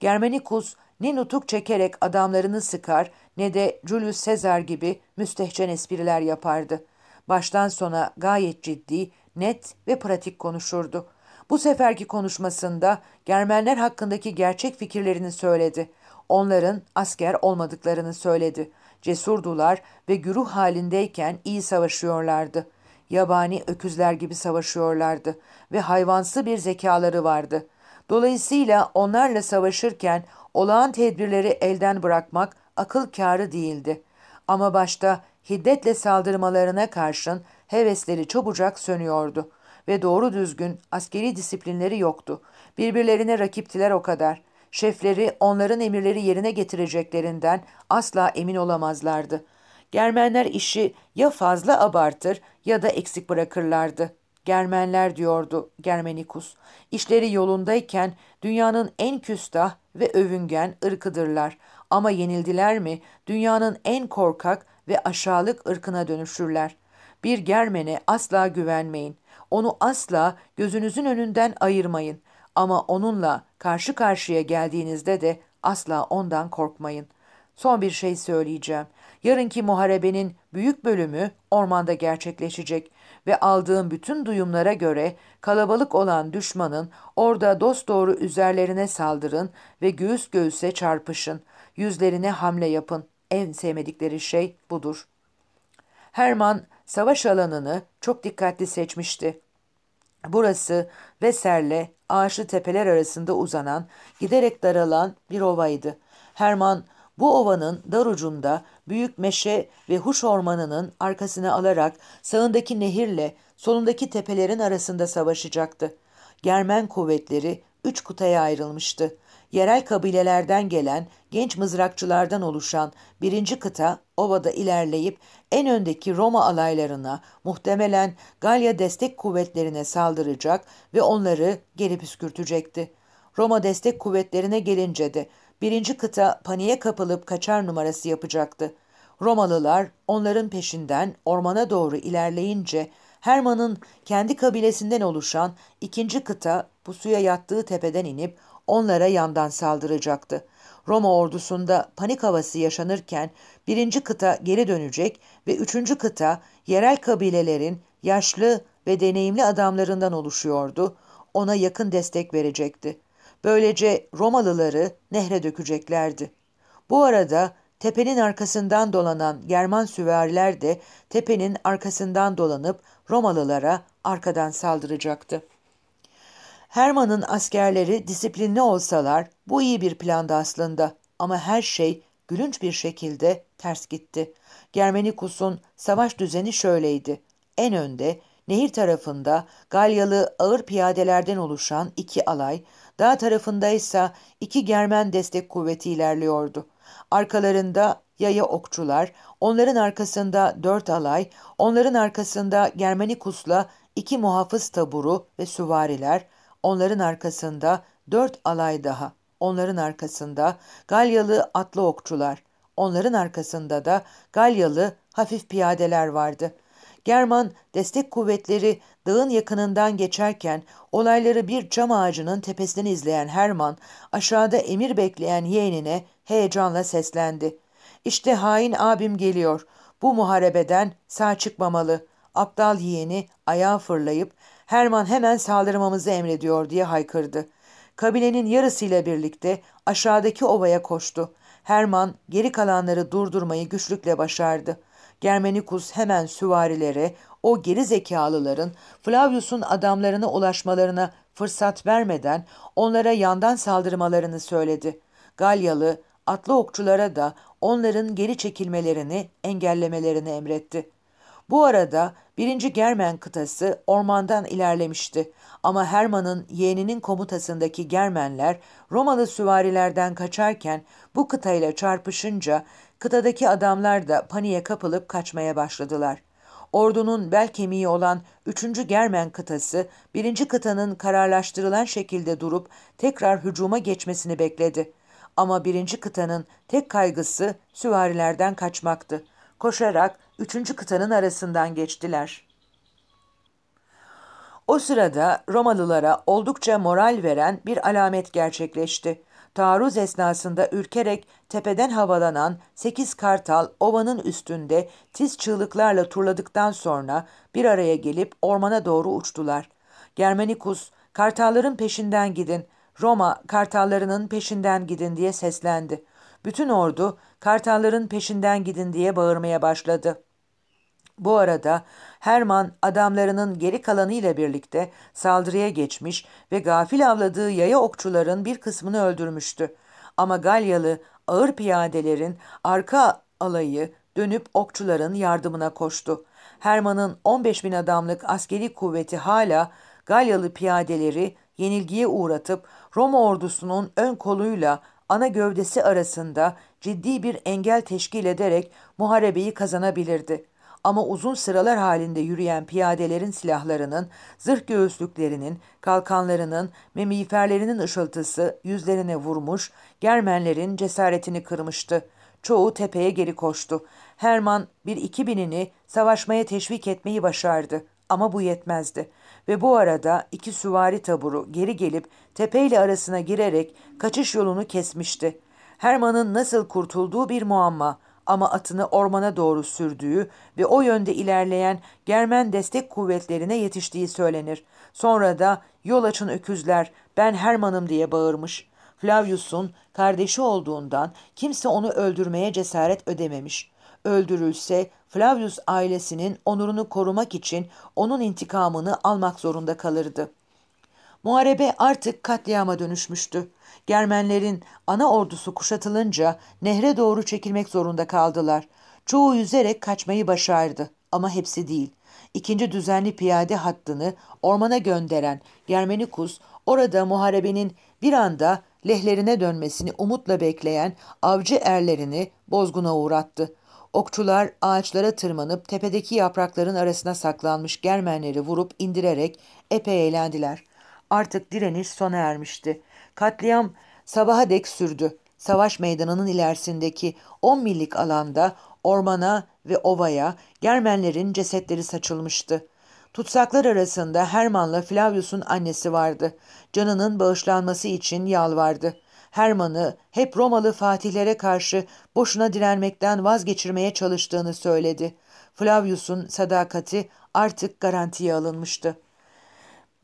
Germanicus, ne nutuk çekerek adamlarını sıkar ne de Julius Caesar gibi müstehcen espriler yapardı. Baştan sona gayet ciddi, net ve pratik konuşurdu. Bu seferki konuşmasında Germenler hakkındaki gerçek fikirlerini söyledi. Onların asker olmadıklarını söyledi. Cesurdular ve güruh halindeyken iyi savaşıyorlardı. Yabani öküzler gibi savaşıyorlardı ve hayvansı bir zekaları vardı. Dolayısıyla onlarla savaşırken olağan tedbirleri elden bırakmak akıl kârı değildi. Ama başta hiddetle saldırmalarına karşın hevesleri çabucak sönüyordu ve doğru düzgün askeri disiplinleri yoktu. Birbirlerine rakiptiler o kadar.'' Şefleri onların emirleri yerine getireceklerinden asla emin olamazlardı. Germenler işi ya fazla abartır ya da eksik bırakırlardı. Germenler diyordu Germenikus. İşleri yolundayken dünyanın en küstah ve övüngen ırkıdırlar. Ama yenildiler mi dünyanın en korkak ve aşağılık ırkına dönüşürler. Bir Germene asla güvenmeyin. Onu asla gözünüzün önünden ayırmayın. Ama onunla Karşı karşıya geldiğinizde de asla ondan korkmayın. Son bir şey söyleyeceğim. Yarınki muharebenin büyük bölümü ormanda gerçekleşecek ve aldığım bütün duyumlara göre kalabalık olan düşmanın orada dosdoğru üzerlerine saldırın ve göğüs göğüse çarpışın. Yüzlerine hamle yapın. En sevmedikleri şey budur. Herman savaş alanını çok dikkatli seçmişti. Burası Veser'le ağaçlı tepeler arasında uzanan, giderek daralan bir ovaydı. Herman bu ovanın dar ucunda büyük meşe ve huş ormanının arkasını alarak sağındaki nehirle solundaki tepelerin arasında savaşacaktı. Germen kuvvetleri üç kutaya ayrılmıştı yerel kabilelerden gelen genç mızrakçılardan oluşan birinci kıta ovada ilerleyip en öndeki Roma alaylarına muhtemelen Galya destek kuvvetlerine saldıracak ve onları geri püskürtecekti. Roma destek kuvvetlerine gelince de birinci kıta paniğe kapılıp kaçar numarası yapacaktı. Romalılar onların peşinden ormana doğru ilerleyince Herman'ın kendi kabilesinden oluşan ikinci kıta pusuya yattığı tepeden inip onlara yandan saldıracaktı. Roma ordusunda panik havası yaşanırken birinci kıta geri dönecek ve üçüncü kıta yerel kabilelerin yaşlı ve deneyimli adamlarından oluşuyordu. Ona yakın destek verecekti. Böylece Romalıları nehre dökeceklerdi. Bu arada tepenin arkasından dolanan German süvariler de tepenin arkasından dolanıp Romalılara arkadan saldıracaktı. Herman'ın askerleri disiplinli olsalar bu iyi bir plandı aslında ama her şey gülünç bir şekilde ters gitti. Germenikus'un savaş düzeni şöyleydi. En önde nehir tarafında Galyalı ağır piyadelerden oluşan iki alay, dağ tarafında ise iki Germen destek kuvveti ilerliyordu. Arkalarında yaya okçular, onların arkasında dört alay, onların arkasında Germenikus'la iki muhafız taburu ve süvariler, onların arkasında dört alay daha, onların arkasında Galyalı atlı okçular, onların arkasında da Galyalı hafif piyadeler vardı. German destek kuvvetleri dağın yakınından geçerken olayları bir cam ağacının tepesinden izleyen Herman aşağıda emir bekleyen yeğenine heyecanla seslendi. İşte hain abim geliyor. Bu muharebeden sağ çıkmamalı. Aptal yeğeni ayağa fırlayıp Herman hemen saldırmamızı emrediyor diye haykırdı. Kabilenin yarısıyla birlikte aşağıdaki ovaya koştu. Herman geri kalanları durdurmayı güçlükle başardı. Germenikus hemen süvarilere, o geri zekalıların Flavius'un adamlarına ulaşmalarına fırsat vermeden onlara yandan saldırmalarını söyledi. Galyalı, atlı okçulara da onların geri çekilmelerini engellemelerini emretti. Bu arada 1. Germen kıtası ormandan ilerlemişti ama Herman'ın yeğeninin komutasındaki Germenler Romalı süvarilerden kaçarken bu kıtayla çarpışınca kıtadaki adamlar da paniğe kapılıp kaçmaya başladılar. Ordunun bel kemiği olan 3. Germen kıtası 1. kıtanın kararlaştırılan şekilde durup tekrar hücuma geçmesini bekledi. Ama 1. kıtanın tek kaygısı süvarilerden kaçmaktı. Koşarak üçüncü kıtanın arasından geçtiler. O sırada Romalılara oldukça moral veren bir alamet gerçekleşti. Taarruz esnasında ürkerek tepeden havalanan sekiz kartal ovanın üstünde tiz çığlıklarla turladıktan sonra bir araya gelip ormana doğru uçtular. Germanikus, kartalların peşinden gidin, Roma kartallarının peşinden gidin diye seslendi. Bütün ordu kartalların peşinden gidin diye bağırmaya başladı. Bu arada Herman adamlarının geri kalanıyla birlikte saldırıya geçmiş ve gafil avladığı yaya okçuların bir kısmını öldürmüştü. Ama Galyalı ağır piyadelerin arka alayı dönüp okçuların yardımına koştu. Herman'ın 15 bin adamlık askeri kuvveti hala Galyalı piyadeleri yenilgiye uğratıp Roma ordusunun ön koluyla ana gövdesi arasında ciddi bir engel teşkil ederek muharebeyi kazanabilirdi.'' ama uzun sıralar halinde yürüyen piyadelerin silahlarının, zırh göğüslüklerinin, kalkanlarının ve miğferlerinin ışıltısı yüzlerine vurmuş, Germenlerin cesaretini kırmıştı. Çoğu tepeye geri koştu. Herman bir iki binini savaşmaya teşvik etmeyi başardı ama bu yetmezdi. Ve bu arada iki süvari taburu geri gelip tepeyle arasına girerek kaçış yolunu kesmişti. Herman'ın nasıl kurtulduğu bir muamma ama atını ormana doğru sürdüğü ve o yönde ilerleyen Germen destek kuvvetlerine yetiştiği söylenir. Sonra da yol açın öküzler ben Herman'ım diye bağırmış. Flavius'un kardeşi olduğundan kimse onu öldürmeye cesaret ödememiş. Öldürülse Flavius ailesinin onurunu korumak için onun intikamını almak zorunda kalırdı. Muharebe artık katliama dönüşmüştü. Germenlerin ana ordusu kuşatılınca nehre doğru çekilmek zorunda kaldılar. Çoğu yüzerek kaçmayı başardı ama hepsi değil. İkinci düzenli piyade hattını ormana gönderen Germenikus orada muharebenin bir anda lehlerine dönmesini umutla bekleyen avcı erlerini bozguna uğrattı. Okçular ağaçlara tırmanıp tepedeki yaprakların arasına saklanmış Germenleri vurup indirerek epey eğlendiler. Artık direniş sona ermişti. Katliam sabaha dek sürdü. Savaş meydanının ilerisindeki 10 millik alanda ormana ve ovaya Germenlerin cesetleri saçılmıştı. Tutsaklar arasında Herman'la Flavius'un annesi vardı. Canının bağışlanması için yalvardı. Herman'ı hep Romalı fatihlere karşı boşuna direnmekten vazgeçirmeye çalıştığını söyledi. Flavius'un sadakati artık garantiye alınmıştı.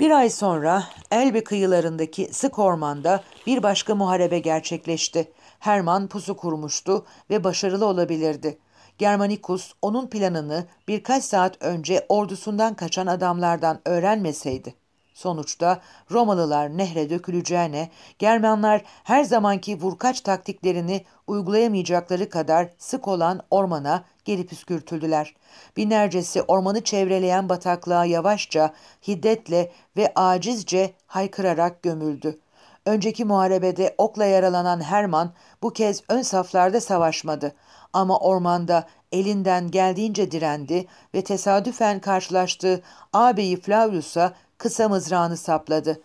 Bir ay sonra Elbe kıyılarındaki sık ormanda bir başka muharebe gerçekleşti. Herman pusu kurmuştu ve başarılı olabilirdi. Germanicus onun planını birkaç saat önce ordusundan kaçan adamlardan öğrenmeseydi. Sonuçta Romalılar nehre döküleceğine, Germanlar her zamanki vurkaç taktiklerini uygulayamayacakları kadar sık olan ormana geri püskürtüldüler. Binlercesi ormanı çevreleyen bataklığa yavaşça, hiddetle ve acizce haykırarak gömüldü. Önceki muharebede okla yaralanan Herman bu kez ön saflarda savaşmadı ama ormanda elinden geldiğince direndi ve tesadüfen karşılaştığı ağabeyi Flavius'a kısa mızrağını sapladı.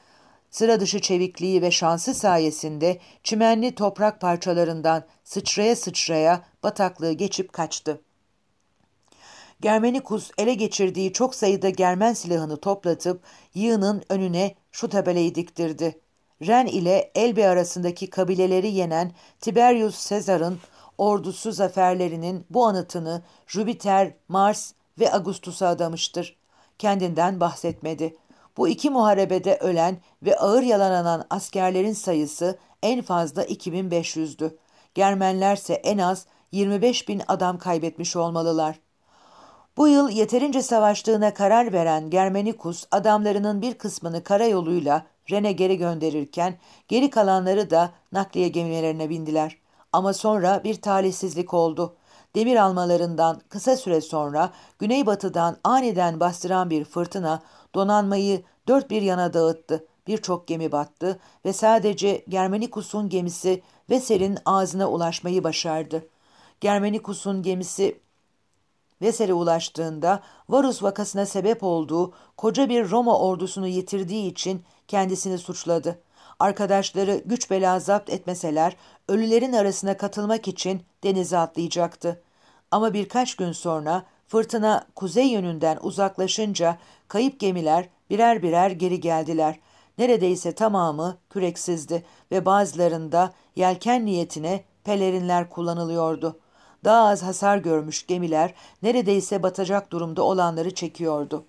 Sıra dışı çevikliği ve şansı sayesinde çimenli toprak parçalarından sıçraya sıçraya bataklığı geçip kaçtı. Germenikus ele geçirdiği çok sayıda Germen silahını toplatıp yığının önüne şu tabelayı diktirdi. Ren ile Elbe arasındaki kabileleri yenen Tiberius Caesar'ın ordusu zaferlerinin bu anıtını Jüpiter, Mars ve Augustus'a adamıştır. Kendinden bahsetmedi. Bu iki muharebede ölen ve ağır yalananan askerlerin sayısı en fazla 2500'dü. Germenlerse en az 25 bin adam kaybetmiş olmalılar. Bu yıl yeterince savaştığına karar veren Germanikus adamlarının bir kısmını karayoluyla Ren'e geri gönderirken geri kalanları da nakliye gemilerine bindiler. Ama sonra bir talihsizlik oldu. Demir almalarından kısa süre sonra güneybatıdan aniden bastıran bir fırtına donanmayı dört bir yana dağıttı. Birçok gemi battı ve sadece Germanikus'un gemisi Vesel'in ağzına ulaşmayı başardı. Germanikus'un gemisi Vesel'e ulaştığında Varus vakasına sebep olduğu koca bir Roma ordusunu yitirdiği için kendisini suçladı. Arkadaşları güç bela zapt etmeseler ölülerin arasına katılmak için denize atlayacaktı. Ama birkaç gün sonra fırtına kuzey yönünden uzaklaşınca kayıp gemiler birer birer geri geldiler. Neredeyse tamamı küreksizdi ve bazılarında yelken niyetine pelerinler kullanılıyordu.'' daha az hasar görmüş gemiler neredeyse batacak durumda olanları çekiyordu.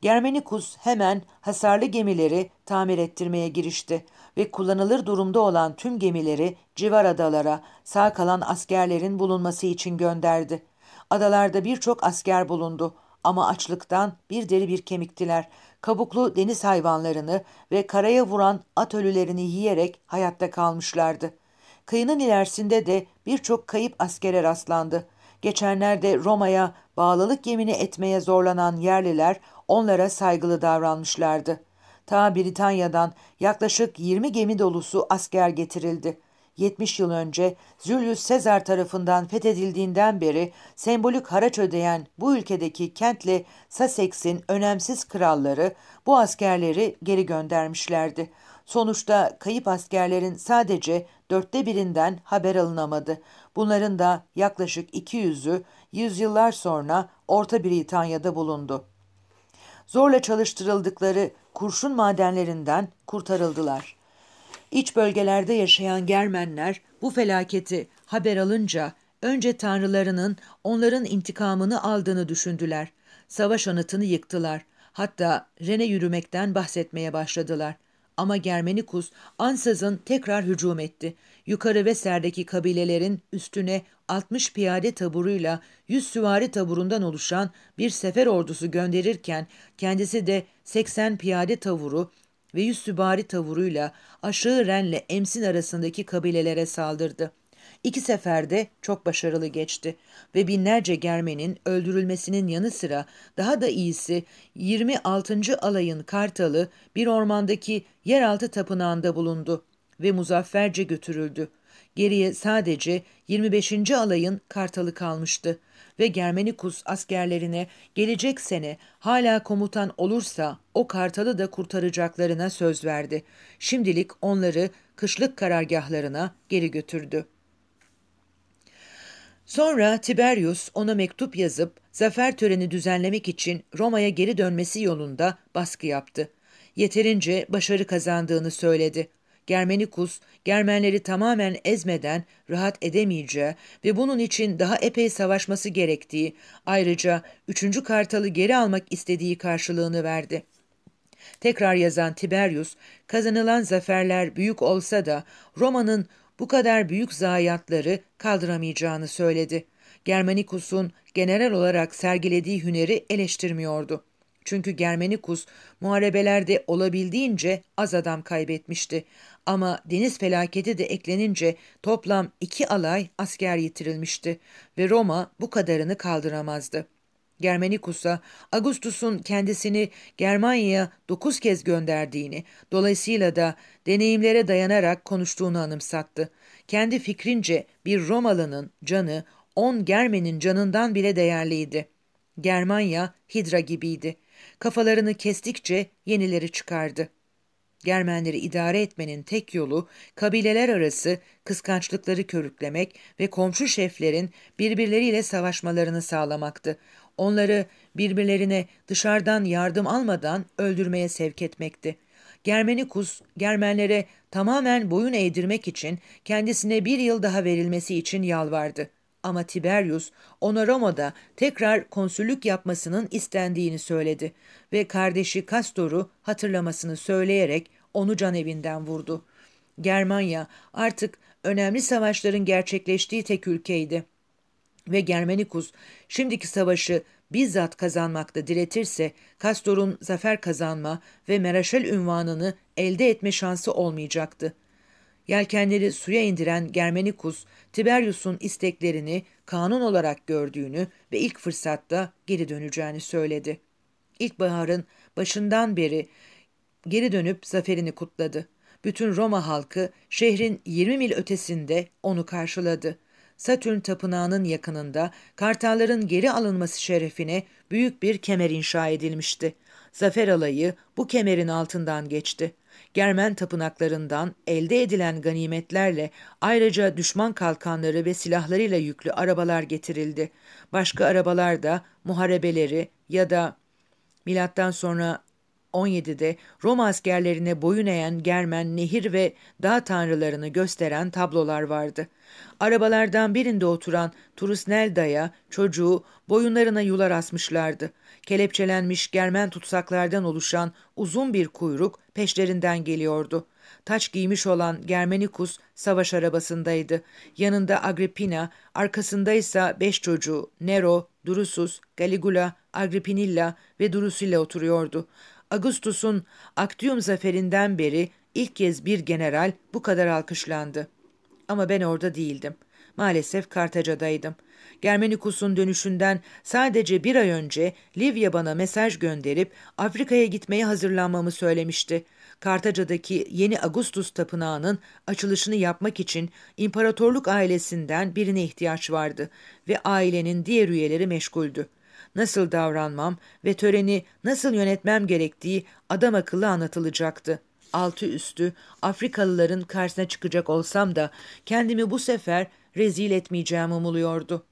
Germenikus hemen hasarlı gemileri tamir ettirmeye girişti ve kullanılır durumda olan tüm gemileri civar adalara sağ kalan askerlerin bulunması için gönderdi. Adalarda birçok asker bulundu ama açlıktan bir deri bir kemiktiler. Kabuklu deniz hayvanlarını ve karaya vuran at ölülerini yiyerek hayatta kalmışlardı.'' Kıyının ilerisinde de birçok kayıp askere rastlandı. Geçenlerde Roma'ya bağlılık yemini etmeye zorlanan yerliler onlara saygılı davranmışlardı. Ta Britanya'dan yaklaşık 20 gemi dolusu asker getirildi. 70 yıl önce Julius Caesar tarafından fethedildiğinden beri sembolik haraç ödeyen bu ülkedeki kentli Sussex'in önemsiz kralları bu askerleri geri göndermişlerdi. Sonuçta kayıp askerlerin sadece dörtte birinden haber alınamadı. Bunların da yaklaşık 200'ü yüzyıllar sonra Orta Britanya'da bulundu. Zorla çalıştırıldıkları kurşun madenlerinden kurtarıldılar. İç bölgelerde yaşayan Germenler bu felaketi haber alınca önce tanrılarının onların intikamını aldığını düşündüler. Savaş anıtını yıktılar. Hatta Rene yürümekten bahsetmeye başladılar. Ama Germenikus ansızın tekrar hücum etti. Yukarı Veser'deki kabilelerin üstüne 60 piyade taburuyla 100 süvari taburundan oluşan bir sefer ordusu gönderirken kendisi de 80 piyade tavuru ve 100 süvari tavuruyla aşağı Ren'le Emsin arasındaki kabilelere saldırdı.'' iki seferde çok başarılı geçti ve binlerce Germen'in öldürülmesinin yanı sıra daha da iyisi 26. alayın kartalı bir ormandaki yeraltı tapınağında bulundu ve muzafferce götürüldü. Geriye sadece 25. alayın kartalı kalmıştı ve Germenikus askerlerine gelecek sene hala komutan olursa o kartalı da kurtaracaklarına söz verdi. Şimdilik onları kışlık karargahlarına geri götürdü. Sonra Tiberius ona mektup yazıp zafer töreni düzenlemek için Roma'ya geri dönmesi yolunda baskı yaptı. Yeterince başarı kazandığını söyledi. Germenikus, Germenleri tamamen ezmeden rahat edemeyeceği ve bunun için daha epey savaşması gerektiği, ayrıca 3. Kartal'ı geri almak istediği karşılığını verdi. Tekrar yazan Tiberius, kazanılan zaferler büyük olsa da Roma'nın bu kadar büyük zayiatları kaldıramayacağını söyledi. Germanicus'un genel olarak sergilediği hüneri eleştirmiyordu. Çünkü Germanicus muharebelerde olabildiğince az adam kaybetmişti. Ama deniz felaketi de eklenince toplam iki alay asker yitirilmişti ve Roma bu kadarını kaldıramazdı. Germanicus'a Augustus'un kendisini Germanya'ya dokuz kez gönderdiğini, dolayısıyla da deneyimlere dayanarak konuştuğunu anımsattı. Kendi fikrince bir Romalı'nın canı on Germen'in canından bile değerliydi. Germanya hidra gibiydi. Kafalarını kestikçe yenileri çıkardı. Germenleri idare etmenin tek yolu kabileler arası kıskançlıkları körüklemek ve komşu şeflerin birbirleriyle savaşmalarını sağlamaktı. Onları birbirlerine dışarıdan yardım almadan öldürmeye sevk etmekti. Germenikus, Germenlere tamamen boyun eğdirmek için kendisine bir yıl daha verilmesi için yalvardı. Ama Tiberius ona Roma'da tekrar konsüllük yapmasının istendiğini söyledi ve kardeşi Castor'u hatırlamasını söyleyerek onu can evinden vurdu. Germanya artık önemli savaşların gerçekleştiği tek ülkeydi ve Germenikus şimdiki savaşı bizzat kazanmakta diretirse Kastor'un zafer kazanma ve Meraşel ünvanını elde etme şansı olmayacaktı. Yelkenleri suya indiren Germenikus, Tiberius'un isteklerini kanun olarak gördüğünü ve ilk fırsatta geri döneceğini söyledi. İlkbaharın başından beri geri dönüp zaferini kutladı. Bütün Roma halkı şehrin 20 mil ötesinde onu karşıladı. Satürn tapınağının yakınında Kartalların geri alınması şerefine büyük bir kemer inşa edilmişti. Zafer alayı bu kemerin altından geçti. Germen tapınaklarından elde edilen ganimetlerle ayrıca düşman kalkanları ve silahlarıyla yüklü arabalar getirildi. Başka arabalar da muharebeleri ya da milattan sonra 17'de Roma askerlerine boyun eğen Germen nehir ve dağ tanrılarını gösteren tablolar vardı. Arabalardan birinde oturan Turusnelda'ya çocuğu boyunlarına yular asmışlardı. Kelepçelenmiş Germen tutsaklardan oluşan uzun bir kuyruk peşlerinden geliyordu. Taç giymiş olan Germenikus savaş arabasındaydı. Yanında Agrippina, arkasında ise beş çocuğu Nero, Drusus, Galigula, Agrippinilla ve Drusilla oturuyordu. Ağustos'un Actium zaferinden beri ilk kez bir general bu kadar alkışlandı. Ama ben orada değildim. Maalesef Kartaca'daydım. Germenikus'un dönüşünden sadece bir ay önce Livya bana mesaj gönderip Afrika'ya gitmeye hazırlanmamı söylemişti. Kartaca'daki yeni Augustus Tapınağı'nın açılışını yapmak için imparatorluk ailesinden birine ihtiyaç vardı ve ailenin diğer üyeleri meşguldü nasıl davranmam ve töreni nasıl yönetmem gerektiği adam akıllı anlatılacaktı. Altı üstü Afrikalıların karşısına çıkacak olsam da kendimi bu sefer rezil etmeyeceğim umuluyordu.''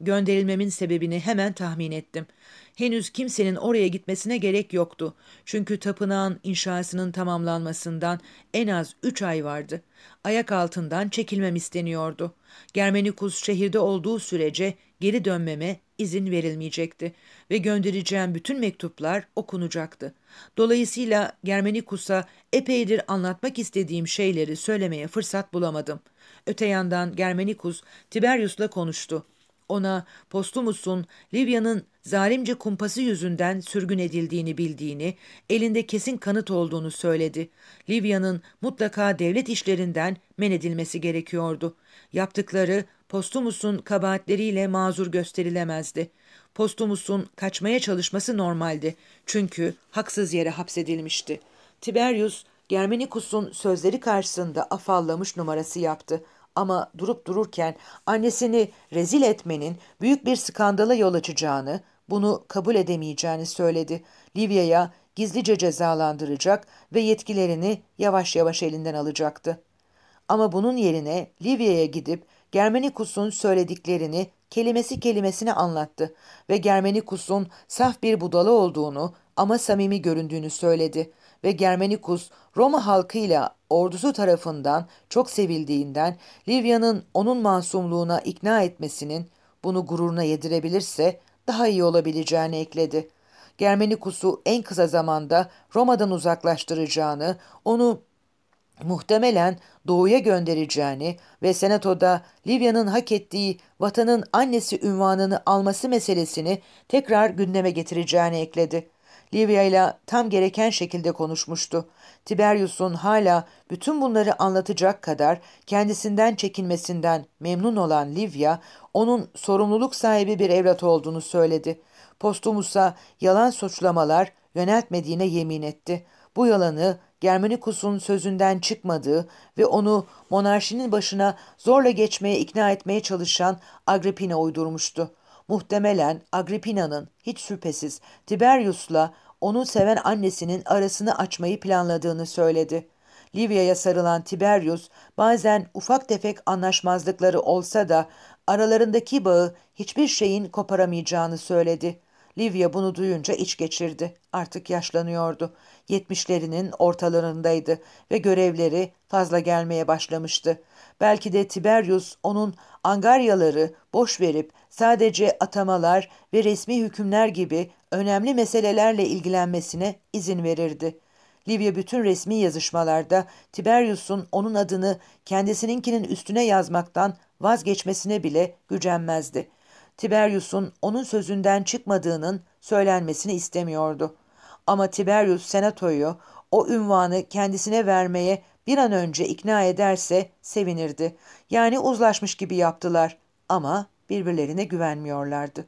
Gönderilmemin sebebini hemen tahmin ettim. Henüz kimsenin oraya gitmesine gerek yoktu. Çünkü tapınağın inşasının tamamlanmasından en az üç ay vardı. Ayak altından çekilmem isteniyordu. Germenikus şehirde olduğu sürece geri dönmeme izin verilmeyecekti ve göndereceğim bütün mektuplar okunacaktı. Dolayısıyla Germenikus'a epeydir anlatmak istediğim şeyleri söylemeye fırsat bulamadım. Öte yandan Germenikus Tiberius'la konuştu ona Postumus'un Libya'nın zalimce kumpası yüzünden sürgün edildiğini bildiğini, elinde kesin kanıt olduğunu söyledi. Libya'nın mutlaka devlet işlerinden men edilmesi gerekiyordu. Yaptıkları Postumus'un kabahatleriyle mazur gösterilemezdi. Postumus'un kaçmaya çalışması normaldi. Çünkü haksız yere hapsedilmişti. Tiberius, Germanikus'un sözleri karşısında afallamış numarası yaptı. Ama durup dururken annesini rezil etmenin büyük bir skandala yol açacağını, bunu kabul edemeyeceğini söyledi. Livya'ya gizlice cezalandıracak ve yetkilerini yavaş yavaş elinden alacaktı. Ama bunun yerine Livya'ya gidip Germenikus'un söylediklerini kelimesi kelimesine anlattı ve Germenikus'un saf bir budala olduğunu ama samimi göründüğünü söyledi ve Germanicus Roma halkı ile ordusu tarafından çok sevildiğinden Livya'nın onun masumluğuna ikna etmesinin bunu gururuna yedirebilirse daha iyi olabileceğini ekledi. Germanikus'u en kısa zamanda Roma'dan uzaklaştıracağını, onu muhtemelen doğuya göndereceğini ve senatoda Livya'nın hak ettiği vatanın annesi ünvanını alması meselesini tekrar gündeme getireceğini ekledi. Livia ile tam gereken şekilde konuşmuştu. Tiberius'un hala bütün bunları anlatacak kadar kendisinden çekinmesinden memnun olan Livia, onun sorumluluk sahibi bir evlat olduğunu söyledi. Postumus'a yalan suçlamalar yöneltmediğine yemin etti. Bu yalanı Germanikus'un sözünden çıkmadığı ve onu monarşinin başına zorla geçmeye ikna etmeye çalışan Agrippina uydurmuştu. Muhtemelen Agrippina'nın hiç şüphesiz Tiberius'la onu seven annesinin arasını açmayı planladığını söyledi. Livya'ya sarılan Tiberius bazen ufak tefek anlaşmazlıkları olsa da aralarındaki bağı hiçbir şeyin koparamayacağını söyledi. Livya bunu duyunca iç geçirdi. Artık yaşlanıyordu. Yetmişlerinin ortalarındaydı ve görevleri fazla gelmeye başlamıştı. Belki de Tiberius onun angaryaları boş verip sadece atamalar ve resmi hükümler gibi önemli meselelerle ilgilenmesine izin verirdi. Livya bütün resmi yazışmalarda Tiberius'un onun adını kendisininkinin üstüne yazmaktan vazgeçmesine bile gücenmezdi. Tiberius'un onun sözünden çıkmadığının söylenmesini istemiyordu. Ama Tiberius senatoyu o ünvanı kendisine vermeye bir an önce ikna ederse sevinirdi. Yani uzlaşmış gibi yaptılar ama birbirlerine güvenmiyorlardı.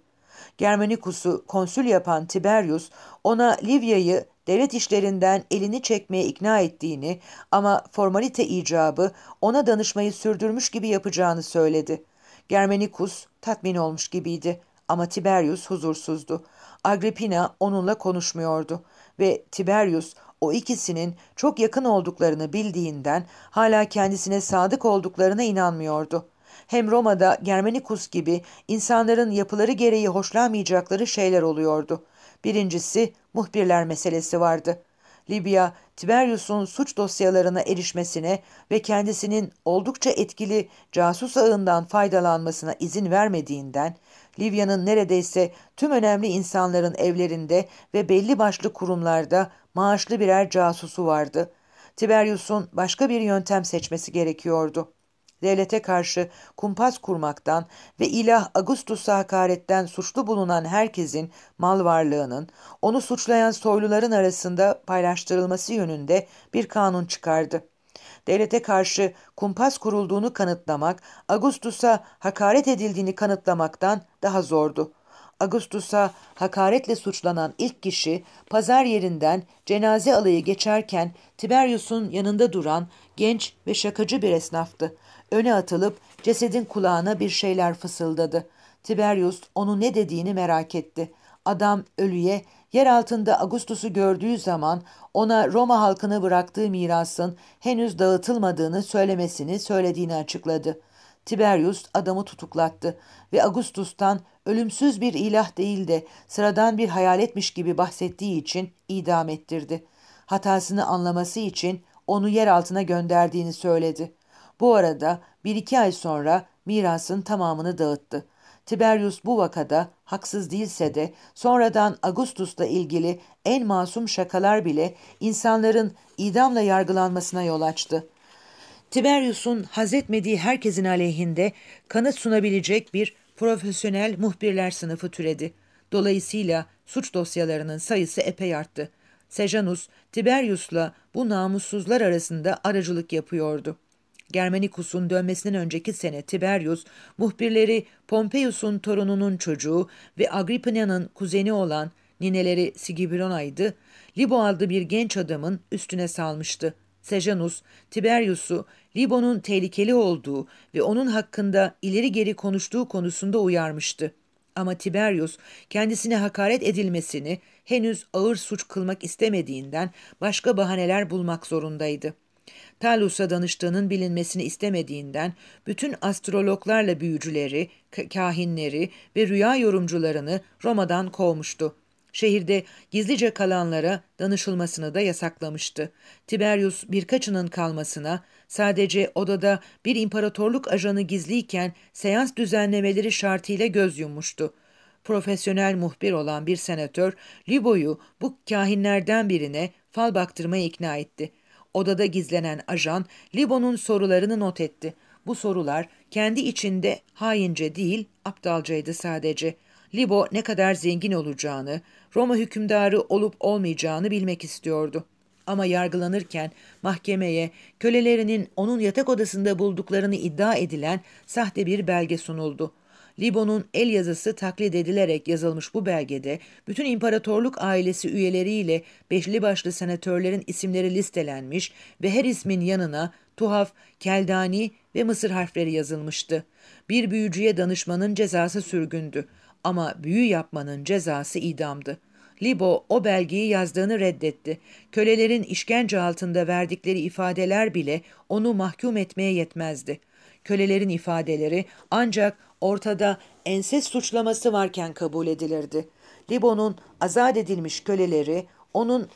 Germanikus'u konsül yapan Tiberius ona Livya'yı devlet işlerinden elini çekmeye ikna ettiğini ama formalite icabı ona danışmayı sürdürmüş gibi yapacağını söyledi. Germanikus tatmin olmuş gibiydi ama Tiberius huzursuzdu. Agrippina onunla konuşmuyordu ve Tiberius o ikisinin çok yakın olduklarını bildiğinden hala kendisine sadık olduklarına inanmıyordu. Hem Roma'da Germanicus gibi insanların yapıları gereği hoşlanmayacakları şeyler oluyordu. Birincisi muhbirler meselesi vardı.'' Libya, Tiberius'un suç dosyalarına erişmesine ve kendisinin oldukça etkili casus ağından faydalanmasına izin vermediğinden Livya'nın neredeyse tüm önemli insanların evlerinde ve belli başlı kurumlarda maaşlı birer casusu vardı. Tiberius'un başka bir yöntem seçmesi gerekiyordu. Devlete karşı kumpas kurmaktan ve ilah Augustus'a hakaretten suçlu bulunan herkesin mal varlığının onu suçlayan soyluların arasında paylaştırılması yönünde bir kanun çıkardı devlete karşı kumpas kurulduğunu kanıtlamak, Augustus'a hakaret edildiğini kanıtlamaktan daha zordu. Augustus'a hakaretle suçlanan ilk kişi pazar yerinden cenaze alayı geçerken Tiberius'un yanında duran genç ve şakacı bir esnaftı. Öne atılıp cesedin kulağına bir şeyler fısıldadı. Tiberius onu ne dediğini merak etti. Adam ölüye Yer altında Augustus'u gördüğü zaman ona Roma halkını bıraktığı mirasın henüz dağıtılmadığını söylemesini söylediğini açıkladı. Tiberius adamı tutuklattı ve Augustus'tan ölümsüz bir ilah değil de sıradan bir hayaletmiş gibi bahsettiği için idam ettirdi. Hatasını anlaması için onu yer altına gönderdiğini söyledi. Bu arada bir iki ay sonra mirasın tamamını dağıttı. Tiberius bu vakada haksız değilse de sonradan Augustus'la ilgili en masum şakalar bile insanların idamla yargılanmasına yol açtı. Tiberius'un hazetmediği herkesin aleyhinde kanıt sunabilecek bir profesyonel muhbirler sınıfı türedi. Dolayısıyla suç dosyalarının sayısı epey arttı. Sejanus, Tiberius'la bu namussuzlar arasında aracılık yapıyordu. Germanicus'un dönmesinden önceki sene Tiberius, muhbirleri Pompeius'un torununun çocuğu ve Agrippina'nın kuzeni olan nineleri Sigibrona'ydı, Libo adlı bir genç adamın üstüne salmıştı. Sejanus, Tiberius'u Libo'nun tehlikeli olduğu ve onun hakkında ileri geri konuştuğu konusunda uyarmıştı. Ama Tiberius kendisine hakaret edilmesini henüz ağır suç kılmak istemediğinden başka bahaneler bulmak zorundaydı. Talus'a danıştığının bilinmesini istemediğinden bütün astrologlarla büyücüleri, kahinleri ve rüya yorumcularını Roma'dan kovmuştu. Şehirde gizlice kalanlara danışılmasını da yasaklamıştı. Tiberius birkaçının kalmasına, sadece odada bir imparatorluk ajanı gizliyken seans düzenlemeleri şartıyla göz yummuştu. Profesyonel muhbir olan bir senatör, Libo'yu bu kahinlerden birine fal baktırmaya ikna etti.'' Odada gizlenen ajan Libo'nun sorularını not etti. Bu sorular kendi içinde haince değil aptalcaydı sadece. Libo ne kadar zengin olacağını, Roma hükümdarı olup olmayacağını bilmek istiyordu. Ama yargılanırken mahkemeye kölelerinin onun yatak odasında bulduklarını iddia edilen sahte bir belge sunuldu. Libo'nun el yazısı taklit edilerek yazılmış bu belgede bütün imparatorluk ailesi üyeleriyle beşli başlı senatörlerin isimleri listelenmiş ve her ismin yanına tuhaf, keldani ve mısır harfleri yazılmıştı. Bir büyücüye danışmanın cezası sürgündü ama büyü yapmanın cezası idamdı. Libo o belgeyi yazdığını reddetti. Kölelerin işkence altında verdikleri ifadeler bile onu mahkum etmeye yetmezdi. Kölelerin ifadeleri ancak ortada enses suçlaması varken kabul edilirdi. Libon'un azat edilmiş köleleri onun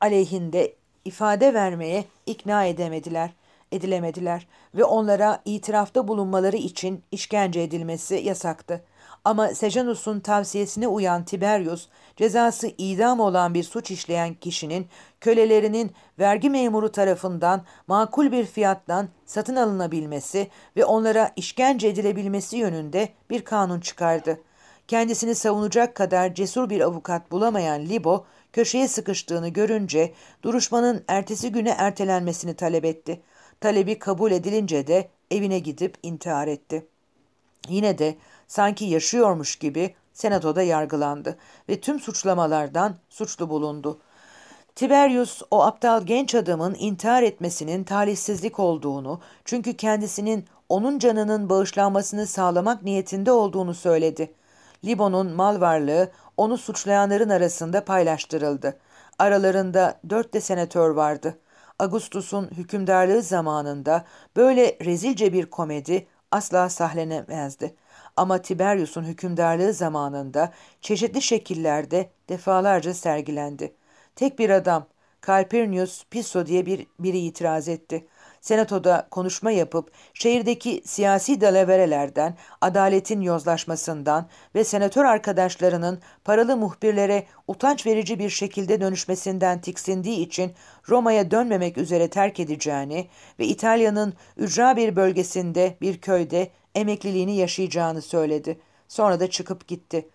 aleyhinde ifade vermeye ikna edemediler, edilemediler ve onlara itirafta bulunmaları için işkence edilmesi yasaktı. Ama Sejanus'un tavsiyesine uyan Tiberius, cezası idam olan bir suç işleyen kişinin kölelerinin vergi memuru tarafından makul bir fiyattan satın alınabilmesi ve onlara işkence edilebilmesi yönünde bir kanun çıkardı. Kendisini savunacak kadar cesur bir avukat bulamayan Libo, köşeye sıkıştığını görünce duruşmanın ertesi güne ertelenmesini talep etti. Talebi kabul edilince de evine gidip intihar etti. Yine de sanki yaşıyormuş gibi senatoda yargılandı ve tüm suçlamalardan suçlu bulundu. Tiberius o aptal genç adamın intihar etmesinin talihsizlik olduğunu çünkü kendisinin onun canının bağışlanmasını sağlamak niyetinde olduğunu söyledi. Libo'nun mal varlığı onu suçlayanların arasında paylaştırıldı. Aralarında dört de senatör vardı. Augustus'un hükümdarlığı zamanında böyle rezilce bir komedi asla sahlenemezdi.'' ama Tiberius'un hükümdarlığı zamanında çeşitli şekillerde defalarca sergilendi. Tek bir adam, Calpurnius Piso diye bir, biri itiraz etti. Senatoda konuşma yapıp şehirdeki siyasi dalaverelerden, adaletin yozlaşmasından ve senatör arkadaşlarının paralı muhbirlere utanç verici bir şekilde dönüşmesinden tiksindiği için Roma'ya dönmemek üzere terk edeceğini ve İtalya'nın ücra bir bölgesinde bir köyde emekliliğini yaşayacağını söyledi. Sonra da çıkıp gitti.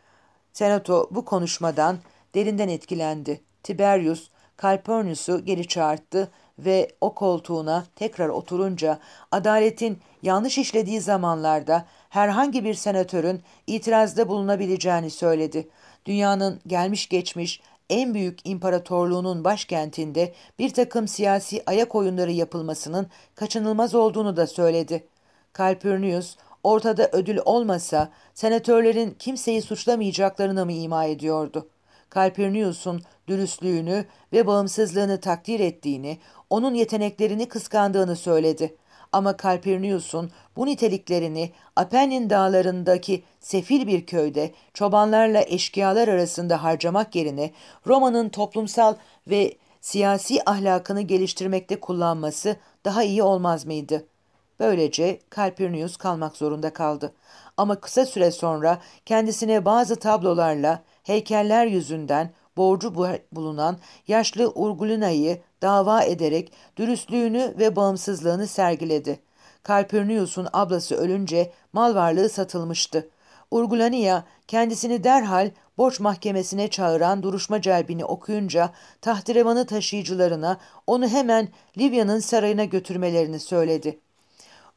Senato bu konuşmadan derinden etkilendi. Tiberius, Kalpurnius'u geri çağırttı ve o koltuğuna tekrar oturunca adaletin yanlış işlediği zamanlarda herhangi bir senatörün itirazda bulunabileceğini söyledi. Dünyanın gelmiş geçmiş en büyük imparatorluğunun başkentinde bir takım siyasi ayak oyunları yapılmasının kaçınılmaz olduğunu da söyledi. Kalpürnius Ortada ödül olmasa senatörlerin kimseyi suçlamayacaklarını mı ima ediyordu? Kalpurnius'un dürüstlüğünü ve bağımsızlığını takdir ettiğini, onun yeteneklerini kıskandığını söyledi. Ama Kalpurnius'un bu niteliklerini Apennin dağlarındaki sefil bir köyde çobanlarla eşkıyalar arasında harcamak yerine Roma'nın toplumsal ve siyasi ahlakını geliştirmekte kullanması daha iyi olmaz mıydı?'' Böylece Kalpürnius kalmak zorunda kaldı. Ama kısa süre sonra kendisine bazı tablolarla, heykeller yüzünden borcu bulunan yaşlı Urgulina'yı dava ederek dürüstlüğünü ve bağımsızlığını sergiledi. Kalpürnius'un ablası ölünce mal varlığı satılmıştı. Urgulania kendisini derhal borç mahkemesine çağıran duruşma celbini okuyunca tahterevanı taşıyıcılarına onu hemen Libya'nın sarayına götürmelerini söyledi.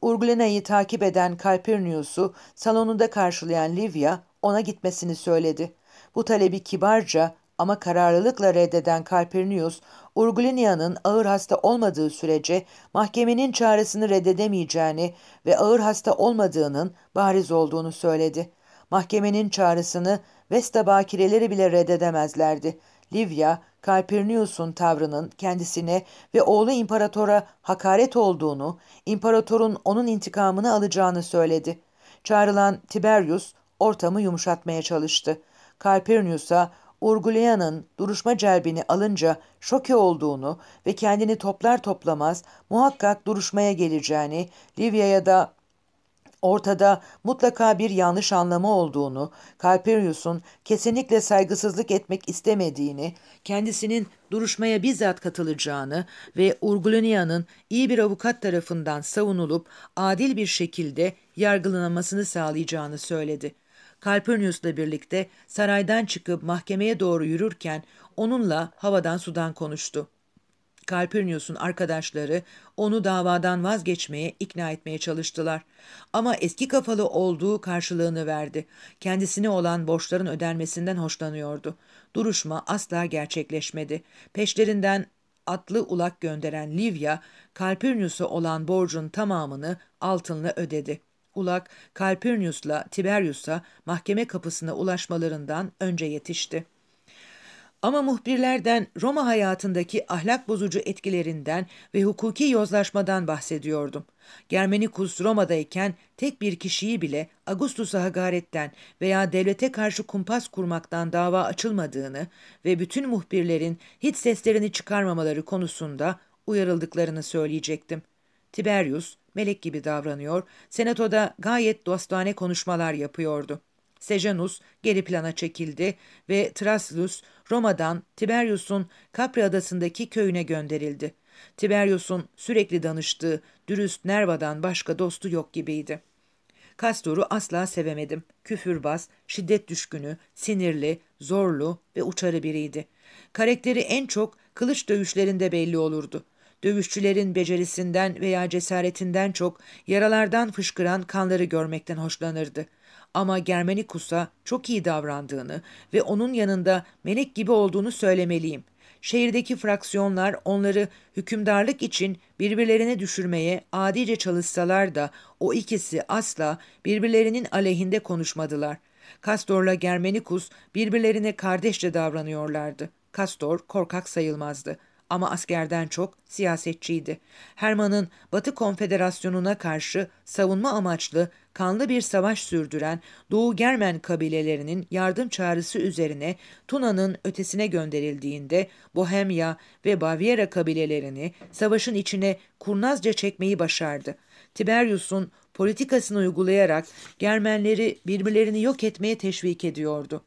Urglina'yı takip eden Calpurnius'u salonunda karşılayan Livia ona gitmesini söyledi. Bu talebi kibarca ama kararlılıkla reddeden Calpurnius, Urglinia'nın ağır hasta olmadığı sürece mahkemenin çağrısını reddedemeyeceğini ve ağır hasta olmadığının bariz olduğunu söyledi. Mahkemenin çağrısını Vesta bakireleri bile reddedemezlerdi. Livia Kalpurnius'un tavrının kendisine ve oğlu imparatora hakaret olduğunu, imparatorun onun intikamını alacağını söyledi. Çağrılan Tiberius ortamı yumuşatmaya çalıştı. Kalpurnius'a Urgulian'ın duruşma celbini alınca şoke olduğunu ve kendini toplar toplamaz muhakkak duruşmaya geleceğini, Livya'ya da Ortada mutlaka bir yanlış anlamı olduğunu, Kalperius'un kesinlikle saygısızlık etmek istemediğini, kendisinin duruşmaya bizzat katılacağını ve Urgulunia'nın iyi bir avukat tarafından savunulup adil bir şekilde yargılanmasını sağlayacağını söyledi. Kalpurnius'la birlikte saraydan çıkıp mahkemeye doğru yürürken onunla havadan sudan konuştu. Kalpürnius'un arkadaşları onu davadan vazgeçmeye ikna etmeye çalıştılar. Ama eski kafalı olduğu karşılığını verdi. Kendisine olan borçların ödenmesinden hoşlanıyordu. Duruşma asla gerçekleşmedi. Peşlerinden atlı ulak gönderen Livya, Kalpürnius'a olan borcun tamamını altınla ödedi. Ulak, Kalpürnius'la Tiberius'a mahkeme kapısına ulaşmalarından önce yetişti. Ama muhbirlerden Roma hayatındaki ahlak bozucu etkilerinden ve hukuki yozlaşmadan bahsediyordum. Germanikus Roma'dayken tek bir kişiyi bile Augustus'a hakaretten veya devlete karşı kumpas kurmaktan dava açılmadığını ve bütün muhbirlerin hiç seslerini çıkarmamaları konusunda uyarıldıklarını söyleyecektim. Tiberius melek gibi davranıyor, senatoda gayet dostane konuşmalar yapıyordu. Sejanus geri plana çekildi ve Traslus Roma'dan Tiberius'un Capri adasındaki köyüne gönderildi. Tiberius'un sürekli danıştığı dürüst Nerva'dan başka dostu yok gibiydi. Kastor'u asla sevemedim. Küfürbaz, şiddet düşkünü, sinirli, zorlu ve uçarı biriydi. Karakteri en çok kılıç dövüşlerinde belli olurdu dövüşçülerin becerisinden veya cesaretinden çok yaralardan fışkıran kanları görmekten hoşlanırdı. Ama Germanikus'a çok iyi davrandığını ve onun yanında melek gibi olduğunu söylemeliyim. Şehirdeki fraksiyonlar onları hükümdarlık için birbirlerine düşürmeye adice çalışsalar da o ikisi asla birbirlerinin aleyhinde konuşmadılar. Kastor'la Germanikus birbirlerine kardeşçe davranıyorlardı. Kastor korkak sayılmazdı ama askerden çok siyasetçiydi. Herman'ın Batı Konfederasyonu'na karşı savunma amaçlı kanlı bir savaş sürdüren Doğu Germen kabilelerinin yardım çağrısı üzerine Tuna'nın ötesine gönderildiğinde Bohemia ve Baviera kabilelerini savaşın içine kurnazca çekmeyi başardı. Tiberius'un politikasını uygulayarak Germenleri birbirlerini yok etmeye teşvik ediyordu.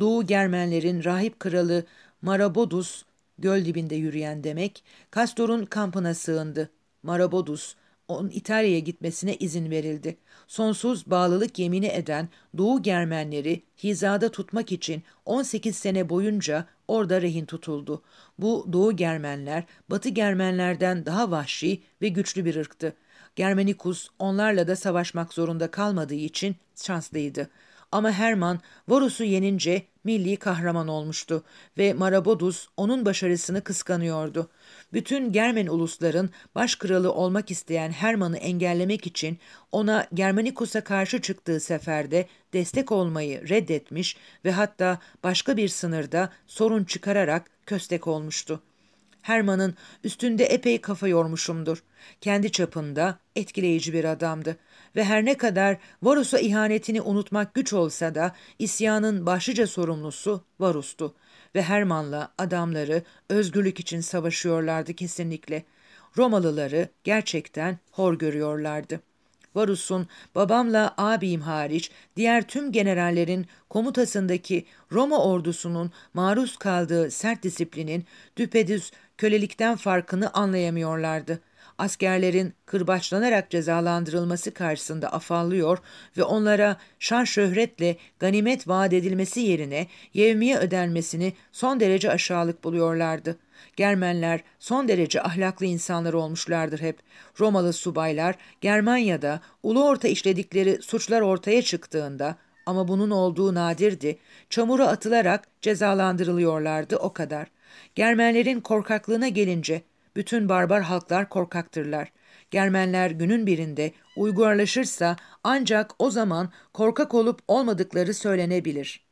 Doğu Germenlerin rahip kralı Marabodus göl dibinde yürüyen demek, Castor'un kampına sığındı. Marabodus, onun İtalya'ya gitmesine izin verildi. Sonsuz bağlılık yemini eden Doğu Germenleri hizada tutmak için 18 sene boyunca orada rehin tutuldu. Bu Doğu Germenler Batı Germenlerden daha vahşi ve güçlü bir ırktı. Germenikus onlarla da savaşmak zorunda kalmadığı için şanslıydı. Ama Herman Varus'u yenince milli kahraman olmuştu ve Marabodus onun başarısını kıskanıyordu. Bütün Germen ulusların başkralı olmak isteyen Herman'ı engellemek için ona Germanikus'a karşı çıktığı seferde destek olmayı reddetmiş ve hatta başka bir sınırda sorun çıkararak köstek olmuştu. Herman'ın üstünde epey kafa yormuşumdur. Kendi çapında etkileyici bir adamdı ve her ne kadar Varus'a ihanetini unutmak güç olsa da isyanın başlıca sorumlusu Varus'tu ve Herman'la adamları özgürlük için savaşıyorlardı kesinlikle. Romalıları gerçekten hor görüyorlardı. Varus'un babamla abim hariç diğer tüm generallerin komutasındaki Roma ordusunun maruz kaldığı sert disiplinin düpedüz kölelikten farkını anlayamıyorlardı askerlerin kırbaçlanarak cezalandırılması karşısında afallıyor ve onlara şan şöhretle ganimet vaat edilmesi yerine yevmiye ödenmesini son derece aşağılık buluyorlardı. Germenler son derece ahlaklı insanlar olmuşlardır hep. Romalı subaylar Germanya'da ulu orta işledikleri suçlar ortaya çıktığında ama bunun olduğu nadirdi. Çamura atılarak cezalandırılıyorlardı o kadar. Germenlerin korkaklığına gelince bütün barbar halklar korkaktırlar. Germenler günün birinde Uygurlaşırsa ancak o zaman korkak olup olmadıkları söylenebilir.''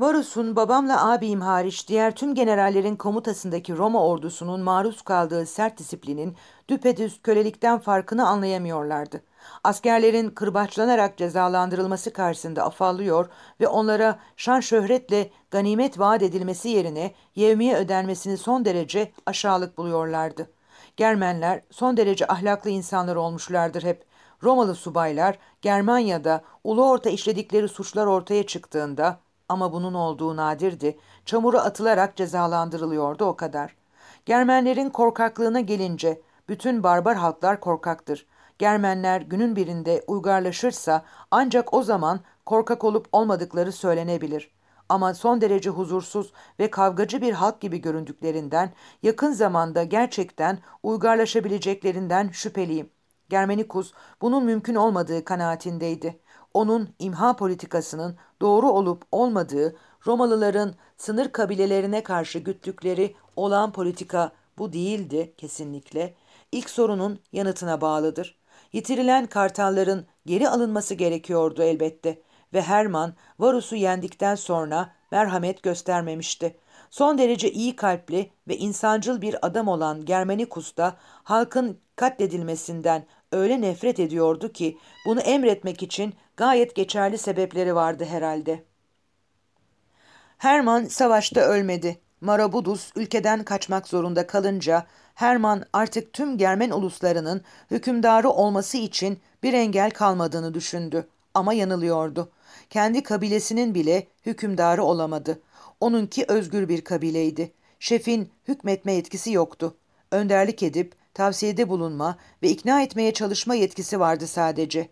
Varus'un babamla abim hariç diğer tüm generallerin komutasındaki Roma ordusunun maruz kaldığı sert disiplinin düpedüz kölelikten farkını anlayamıyorlardı. Askerlerin kırbaçlanarak cezalandırılması karşısında afallıyor ve onlara şan şöhretle ganimet vaat edilmesi yerine yevmiye ödenmesini son derece aşağılık buluyorlardı. Germenler son derece ahlaklı insanlar olmuşlardır hep. Romalı subaylar Germanya'da ulu orta işledikleri suçlar ortaya çıktığında ama bunun olduğu nadirdi. Çamuru atılarak cezalandırılıyordu o kadar. Germenlerin korkaklığına gelince bütün barbar halklar korkaktır. Germenler günün birinde uygarlaşırsa ancak o zaman korkak olup olmadıkları söylenebilir. Ama son derece huzursuz ve kavgacı bir halk gibi göründüklerinden yakın zamanda gerçekten uygarlaşabileceklerinden şüpheliyim. Germenikus bunun mümkün olmadığı kanaatindeydi onun imha politikasının doğru olup olmadığı, Romalıların sınır kabilelerine karşı güttükleri olan politika bu değildi kesinlikle. İlk sorunun yanıtına bağlıdır. Yitirilen kartalların geri alınması gerekiyordu elbette ve Herman Varus'u yendikten sonra merhamet göstermemişti. Son derece iyi kalpli ve insancıl bir adam olan Germanicus da halkın katledilmesinden öyle nefret ediyordu ki bunu emretmek için gayet geçerli sebepleri vardı herhalde. Herman savaşta ölmedi. Marabudus ülkeden kaçmak zorunda kalınca Herman artık tüm Germen uluslarının hükümdarı olması için bir engel kalmadığını düşündü ama yanılıyordu. Kendi kabilesinin bile hükümdarı olamadı. Onunki özgür bir kabileydi. Şefin hükmetme yetkisi yoktu. Önderlik edip tavsiyede bulunma ve ikna etmeye çalışma yetkisi vardı sadece.''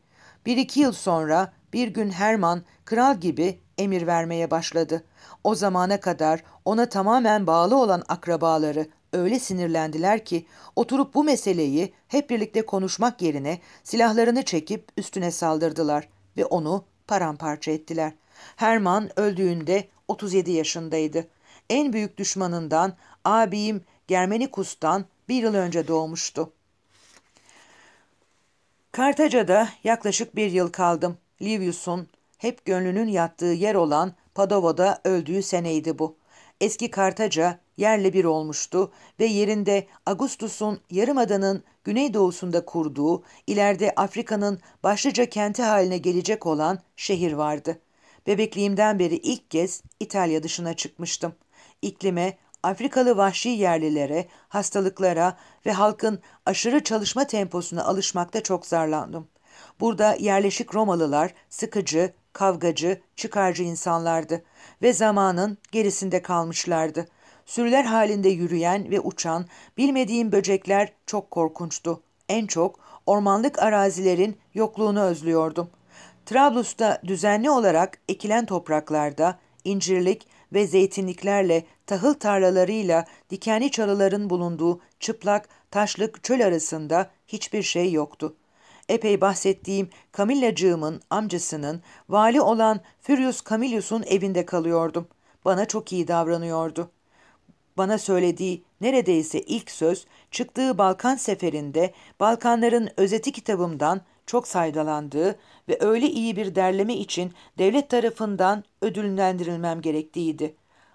Bir iki yıl sonra bir gün Herman kral gibi emir vermeye başladı. O zamana kadar ona tamamen bağlı olan akrabaları öyle sinirlendiler ki oturup bu meseleyi hep birlikte konuşmak yerine silahlarını çekip üstüne saldırdılar ve onu paramparça ettiler. Herman öldüğünde 37 yaşındaydı. En büyük düşmanından abim Germanikus'tan bir yıl önce doğmuştu. Kartaca'da yaklaşık bir yıl kaldım. Livius'un hep gönlünün yattığı yer olan Padova'da öldüğü seneydi bu. Eski Kartaca yerle bir olmuştu ve yerinde Augustus'un yarımadanın güneydoğusunda kurduğu, ileride Afrika'nın başlıca kenti haline gelecek olan şehir vardı. Bebekliğimden beri ilk kez İtalya dışına çıkmıştım. İklime Afrikalı vahşi yerlilere, hastalıklara ve halkın aşırı çalışma temposuna alışmakta çok zarlandım. Burada yerleşik Romalılar sıkıcı, kavgacı, çıkarcı insanlardı ve zamanın gerisinde kalmışlardı. Sürüler halinde yürüyen ve uçan bilmediğim böcekler çok korkunçtu. En çok ormanlık arazilerin yokluğunu özlüyordum. Trablus'ta düzenli olarak ekilen topraklarda incirlik ve zeytinliklerle, tahıl tarlalarıyla dikenli çalıların bulunduğu çıplak, taşlık çöl arasında hiçbir şey yoktu. Epey bahsettiğim Camillacığımın amcasının, vali olan Furius Camillus'un evinde kalıyordum. Bana çok iyi davranıyordu. Bana söylediği neredeyse ilk söz, çıktığı Balkan seferinde Balkanların özeti kitabımdan çok saydalandığı ve öyle iyi bir derleme için devlet tarafından ödüllendirilmem gerektiğiydi.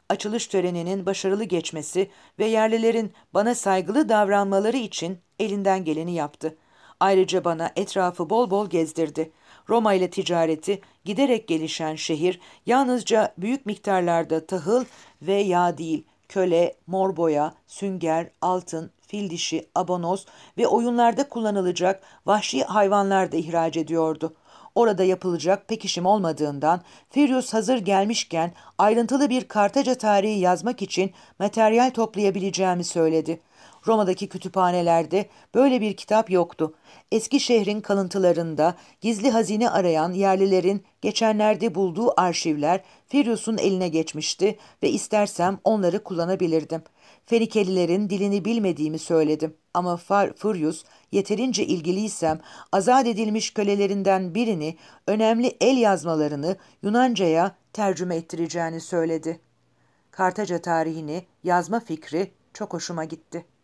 Açılış töreninin başarılı geçmesi ve yerlilerin bana saygılı davranmaları için elinden geleni yaptı. Ayrıca bana etrafı bol bol gezdirdi. Roma ile ticareti giderek gelişen şehir yalnızca büyük miktarlarda tahıl ve yağ değil, köle, morboya, sünger, altın, fil dişi, abonos ve oyunlarda kullanılacak vahşi hayvanlar da ihraç ediyordu. Orada yapılacak pek işim olmadığından Firius hazır gelmişken ayrıntılı bir Kartaca tarihi yazmak için materyal toplayabileceğimi söyledi. Roma'daki kütüphanelerde böyle bir kitap yoktu. Eski şehrin kalıntılarında gizli hazine arayan yerlilerin geçenlerde bulduğu arşivler Firius'un eline geçmişti ve istersem onları kullanabilirdim.'' Fenikelilerin dilini bilmediğimi söyledim ama Far Furyus yeterince ilgiliysem azat edilmiş kölelerinden birini önemli el yazmalarını Yunanca'ya tercüme ettireceğini söyledi. Kartaca tarihini yazma fikri çok hoşuma gitti.''